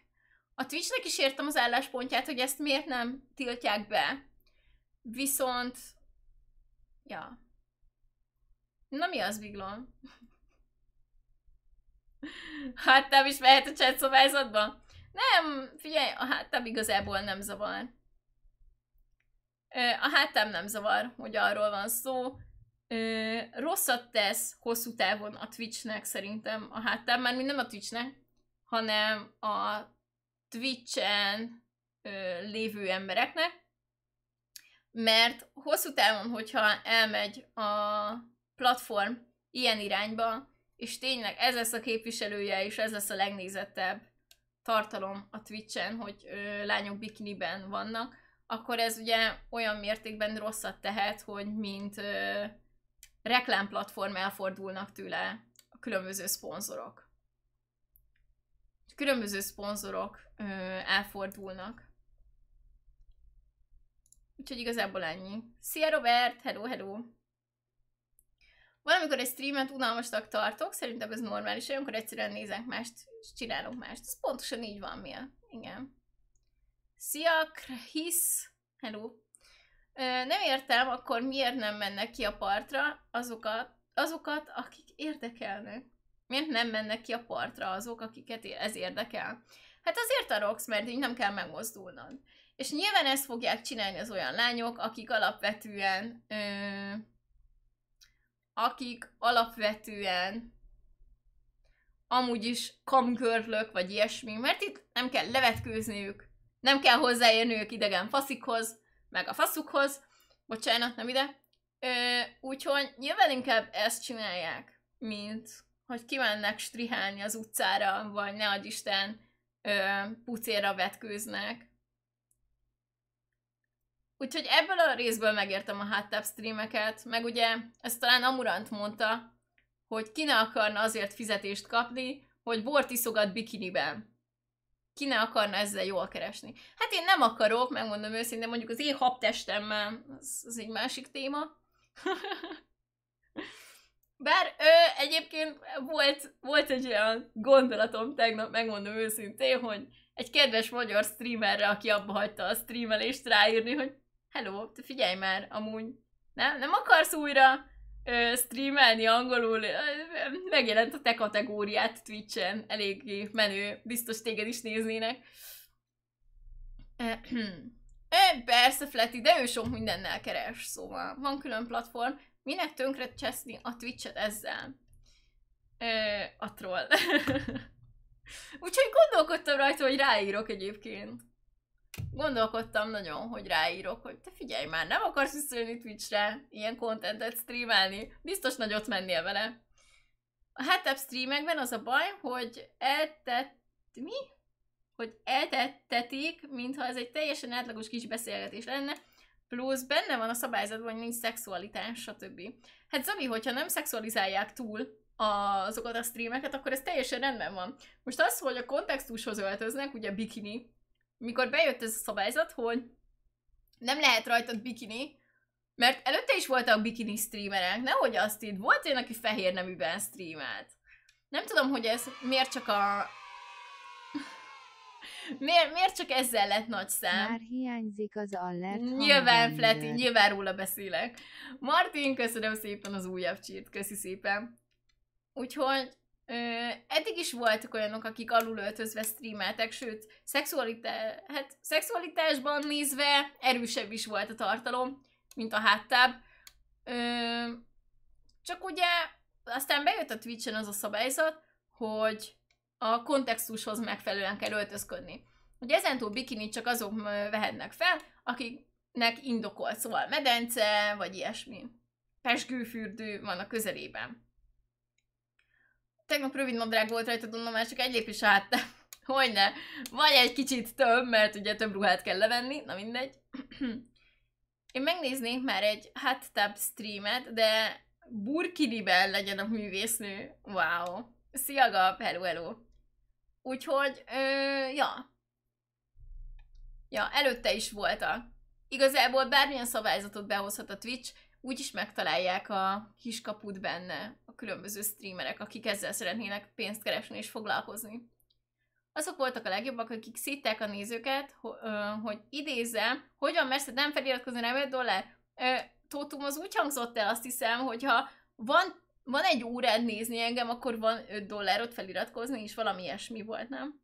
A Twitchnek is értem az álláspontját, hogy ezt miért nem tiltják be. Viszont... Ja. Na mi az, Biglon? Hát nem is mehet a chat Nem, figyelj, a háttáb igazából nem zavar. A hátam nem zavar, hogy arról van szó. Rosszat tesz hosszú távon a Twitchnek szerintem a hátám, mert nem a Twitchnek, hanem a Twitchen lévő embereknek, mert hosszú távon, hogyha elmegy a platform ilyen irányba, és tényleg ez lesz a képviselője, és ez lesz a legnézettebb tartalom a Twitchen, hogy ö, lányok bikiniben vannak, akkor ez ugye olyan mértékben rosszat tehet, hogy mint ö, reklámplatform elfordulnak tőle a különböző szponzorok. Különböző szponzorok ö, elfordulnak. Úgyhogy igazából ennyi. Szia Robert! Hello, hello! Valamikor egy streamet unalmasnak tartok, szerintem ez normális, olyankor egyszerűen nézek mást, és csinálok mást. Ez pontosan így van, Mia. Igen. Szia, hisz! Hello! Nem értem, akkor miért nem mennek ki a partra azokat, azokat, akik érdekelnek? Miért nem mennek ki a partra azok, akiket ez érdekel? Hát azért a rox, mert így nem kell megmozdulnod. És nyilván ezt fogják csinálni az olyan lányok, akik alapvetően ö, akik alapvetően amúgy is kamgörlök, vagy ilyesmi, mert itt nem kell levetkőzniük, nem kell ők idegen faszikhoz, meg a faszukhoz. Bocsánat, nem ide. Ö, úgyhogy nyilván inkább ezt csinálják, mint hogy kimennek strihálni az utcára, vagy ne adj Isten, ö, pucéra vetkőznek. Úgyhogy ebből a részből megértem a hot streameket, meg ugye ezt talán Amurant mondta, hogy ki ne akarna azért fizetést kapni, hogy bort iszogat bikiniben ki ne akarna ezzel jól keresni. Hát én nem akarok, megmondom őszintén, mondjuk az én habtestemmel, az, az egy másik téma. Bár ö, egyébként volt, volt egy olyan gondolatom tegnap, megmondom őszintén, hogy egy kedves magyar streamerre, aki abba hagyta a streamelést, ráírni, hogy hello, te figyelj már, amúgy nem, nem akarsz újra streamelni angolul, megjelent a te kategóriát Twitch-en, eléggé menő, biztos téged is néznének. E, persze, Fleti, de ő sok mindennel keres, szóval van külön platform. Minek tönkre cseszni a Twitch-et ezzel? E, a troll. Úgyhogy gondolkodtam rajta, hogy ráírok egyébként gondolkodtam nagyon, hogy ráírok, hogy te figyelj már, nem akarsz visszajönni Twitchre, ilyen kontentet streamelni, biztos nagyot mennél vele. A hátebb streamekben az a baj, hogy eltett... Mi? Hogy eltettetik, mintha ez egy teljesen átlagos kis beszélgetés lenne, plusz benne van a szabályzatban, hogy nincs szexualitás, stb. Hát Zabi, hogyha nem szexualizálják túl, azokat a streameket, akkor ez teljesen rendben van. Most az, hogy a kontextushoz öltöznek, ugye bikini, mikor bejött ez a szabályzat, hogy nem lehet rajtad bikini, mert előtte is voltak bikini streamerek, nehogy azt itt, volt én, aki fehér neműben streamelt. Nem tudom, hogy ez miért csak a... miért, miért csak ezzel lett nagy szám? Már hiányzik az allert. Nyilván, Fleti, nyilván róla beszélek. Martin, köszönöm szépen az újabb csírt, köszi szépen. Úgyhogy Ö, eddig is voltak olyanok, akik alulöltözve streameltek, sőt, szexualitá- hát, szexualitásban nézve erősebb is volt a tartalom, mint a háttább. Ö, csak ugye aztán bejött a Twitch-en az a szabályzat, hogy a kontextushoz megfelelően kell öltözködni. Ugye ezentúl bikinit csak azok vehetnek fel, akiknek indokolt, szóval medence, vagy ilyesmi. Pesgőfürdő van a közelében. Tegnap rövid nadrág volt rajta, mondom, már csak egy lépés hogy ne Vagy egy kicsit több, mert ugye több ruhát kell levenni, na mindegy. Én megnéznék már egy hot tub streamet, de burkiniben legyen a művésznő. Wow. Szia Gab, hello, hello. Úgyhogy, ö, ja. Ja, előtte is voltak. Igazából bármilyen szabályzatot behozhat a Twitch, úgy is megtalálják a kiskaput benne a különböző streamerek, akik ezzel szeretnének pénzt keresni és foglalkozni. Azok voltak a legjobbak, akik szitták a nézőket, hogy idézem, hogyan mersz nem feliratkozni nem mert dollár? Tótum az úgy hangzott el, azt hiszem, hogyha van, van egy órád nézni engem, akkor van 5 dollárot feliratkozni, és valami ilyesmi volt, nem?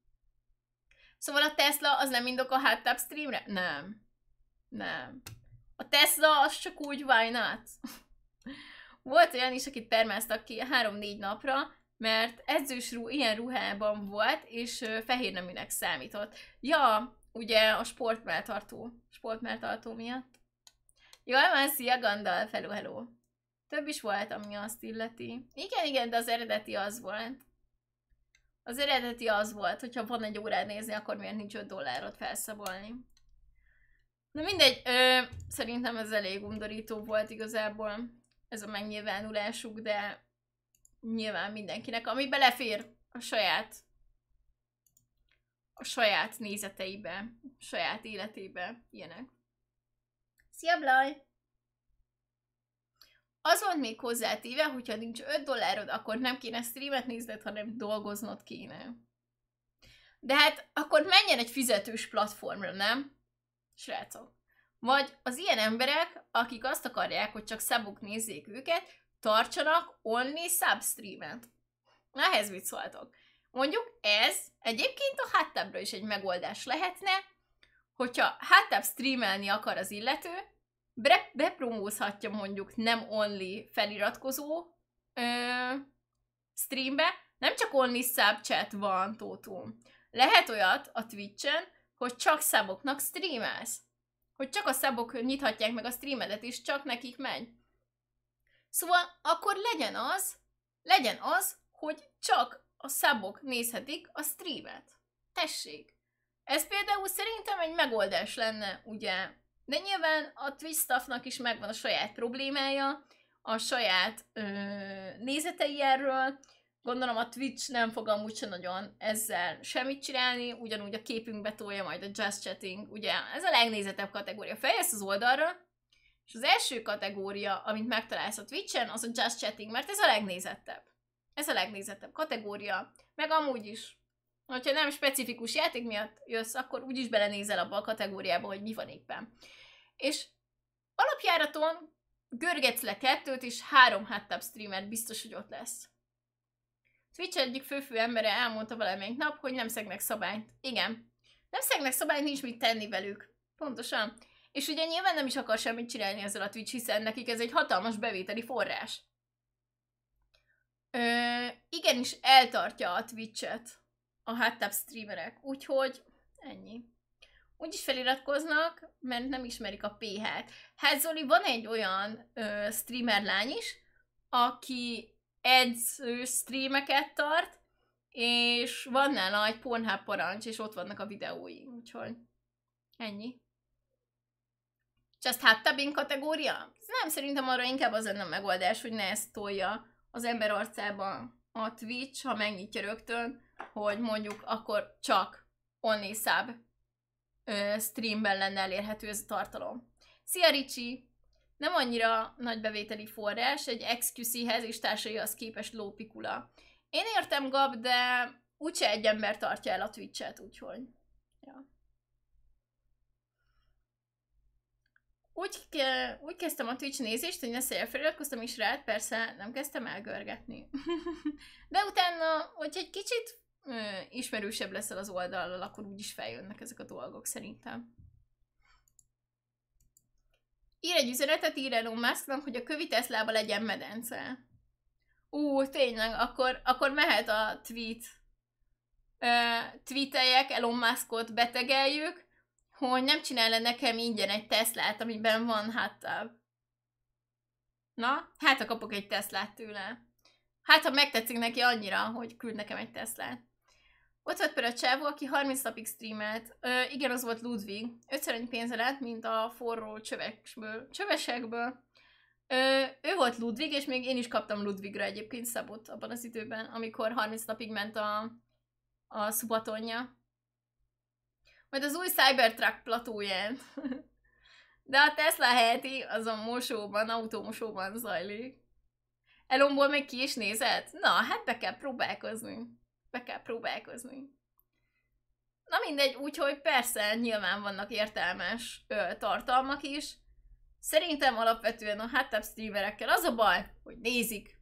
Szóval a Tesla az nem indok a hot streamre? Nem. Nem. A Tesla az csak úgy, why not? Volt olyan is, akit permáztak ki 3-4 napra, mert edzős ruh, ilyen ruhában volt, és fehér neműnek számított. Ja, ugye a sportmeltartó, sportmeltartó miatt. Jól van, szia Gandalf, hello, hello. Több is volt, ami azt illeti. Igen, igen, de az eredeti az volt. Az eredeti az volt, hogyha van egy órát nézni, akkor miért nincs 5 dollárot felszabolni. Na mindegy, ö, szerintem ez elég undorító volt igazából, ez a megnyilvánulásuk, de nyilván mindenkinek, ami belefér a saját a saját nézeteibe, a saját életébe, ilyenek. Szia, Blaj! Az volt még hozzátéve, hogyha nincs 5 dollárod, akkor nem kéne streamet nézned, hanem dolgoznod kéne. De hát akkor menjen egy fizetős platformra, nem? srácok. Vagy az ilyen emberek, akik azt akarják, hogy csak szabuk nézzék őket, tartsanak only substreamet. Na, ehhez mit szóltok? Mondjuk ez egyébként a háttábra is egy megoldás lehetne, hogyha háttább streamelni akar az illető, be- bepromózhatja mondjuk nem only feliratkozó ö, streambe, nem csak only subchat van, Tótó. Lehet olyat a Twitch-en, hogy csak szaboknak streamelsz. Hogy csak a szabok nyithatják meg a streamedet, és csak nekik megy. Szóval akkor legyen az, legyen az, hogy csak a szabok nézhetik a streamet. Tessék! Ez például szerintem egy megoldás lenne, ugye? De nyilván a Twitch staffnak is megvan a saját problémája, a saját ö, nézetei erről, Gondolom a Twitch nem fog amúgy se nagyon ezzel semmit csinálni, ugyanúgy a képünk betolja, majd a Just Chatting, ugye ez a legnézetebb kategória. Feljössz az oldalra, és az első kategória, amit megtalálsz a Twitch-en, az a Just Chatting, mert ez a legnézettebb. Ez a legnézettebb kategória, meg amúgy is. Hogyha nem specifikus játék miatt jössz, akkor úgyis belenézel abba a kategóriába, hogy mi van éppen. És alapjáraton görgetsz le kettőt, és három háttább streamer biztos, hogy ott lesz. Twitch egyik főfő embere elmondta valamelyik nap, hogy nem szegnek szabályt. Igen. Nem szegnek szabályt, nincs mit tenni velük. Pontosan. És ugye nyilván nem is akar semmit csinálni ezzel a Twitch, hiszen nekik ez egy hatalmas bevételi forrás. Ö, igenis eltartja a Twitch-et a háttább streamerek, úgyhogy ennyi. Úgy is feliratkoznak, mert nem ismerik a PH-t. Hát Zoli, van egy olyan ö, streamer lány is, aki edző streameket tart, és van nála egy Pornhub parancs, és ott vannak a videói, úgyhogy ennyi. ezt hát tubbing kategória? Nem, szerintem arra inkább az lenne a megoldás, hogy ne ezt tolja az ember arcába a Twitch, ha megnyitja rögtön, hogy mondjuk akkor csak only streamben lenne elérhető ez a tartalom. Szia Ricsi! nem annyira nagy bevételi forrás, egy exküszihez és társaihoz képest lópikula. Én értem, Gab, de úgyse egy ember tartja el a Twitch-et, úgyhogy. Ja. Úgy, ke- úgy kezdtem a Twitch nézést, hogy nesze feliratkoztam is rád, persze nem kezdtem el görgetni. de utána, hogyha egy kicsit ö, ismerősebb leszel az oldallal, akkor úgyis feljönnek ezek a dolgok szerintem. Ír egy üzenetet ír Elon Musknak, hogy a kövi Teslába legyen medence. Ú, tényleg, akkor, akkor mehet a tweet. Uh, tweeteljek, Elon Muskot betegeljük, hogy nem csinálna nekem ingyen egy Teslát, amiben van háttább. Na, hát ha kapok egy Teslát tőle. Hát ha megtetszik neki annyira, hogy küld nekem egy Teslát. Ott volt például a csávó, aki 30 napig streamelt. Ö, igen, az volt Ludwig. Ötször annyi pénze lett, mint a forró csövekből. csövesekből. Ö, ő volt Ludwig, és még én is kaptam Ludwigra egyébként szabot abban az időben, amikor 30 napig ment a, a szubatonja. Majd az új Cybertruck platóján. De a Tesla heti az a mosóban, autómosóban zajlik. Elomból még ki is nézett? Na, hát be kell próbálkozni be kell próbálkozni. Na mindegy, úgyhogy persze nyilván vannak értelmes ö, tartalmak is. Szerintem alapvetően a hot streamerekkel az a baj, hogy nézik.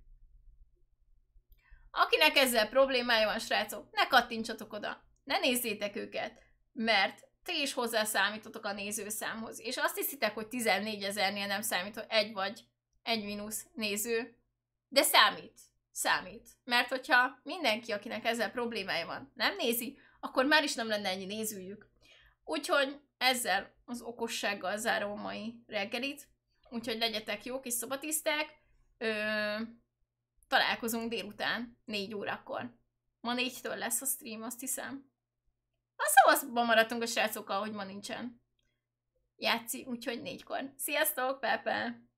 Akinek ezzel problémája van, srácok, ne kattintsatok oda, ne nézzétek őket, mert ti is hozzászámítotok a nézőszámhoz, és azt hiszitek, hogy 14 ezernél nem számít, hogy egy vagy egy mínusz néző, de számít számít. Mert hogyha mindenki, akinek ezzel problémája van, nem nézi, akkor már is nem lenne ennyi nézőjük. Úgyhogy ezzel az okossággal zárom mai reggelit, úgyhogy legyetek jók és szobatiszták, Ö, találkozunk délután, négy órakor. Ma négytől lesz a stream, azt hiszem. A szavazban maradtunk a srácokkal, hogy ma nincsen. Játszi, úgyhogy négykor. Sziasztok, Pepe!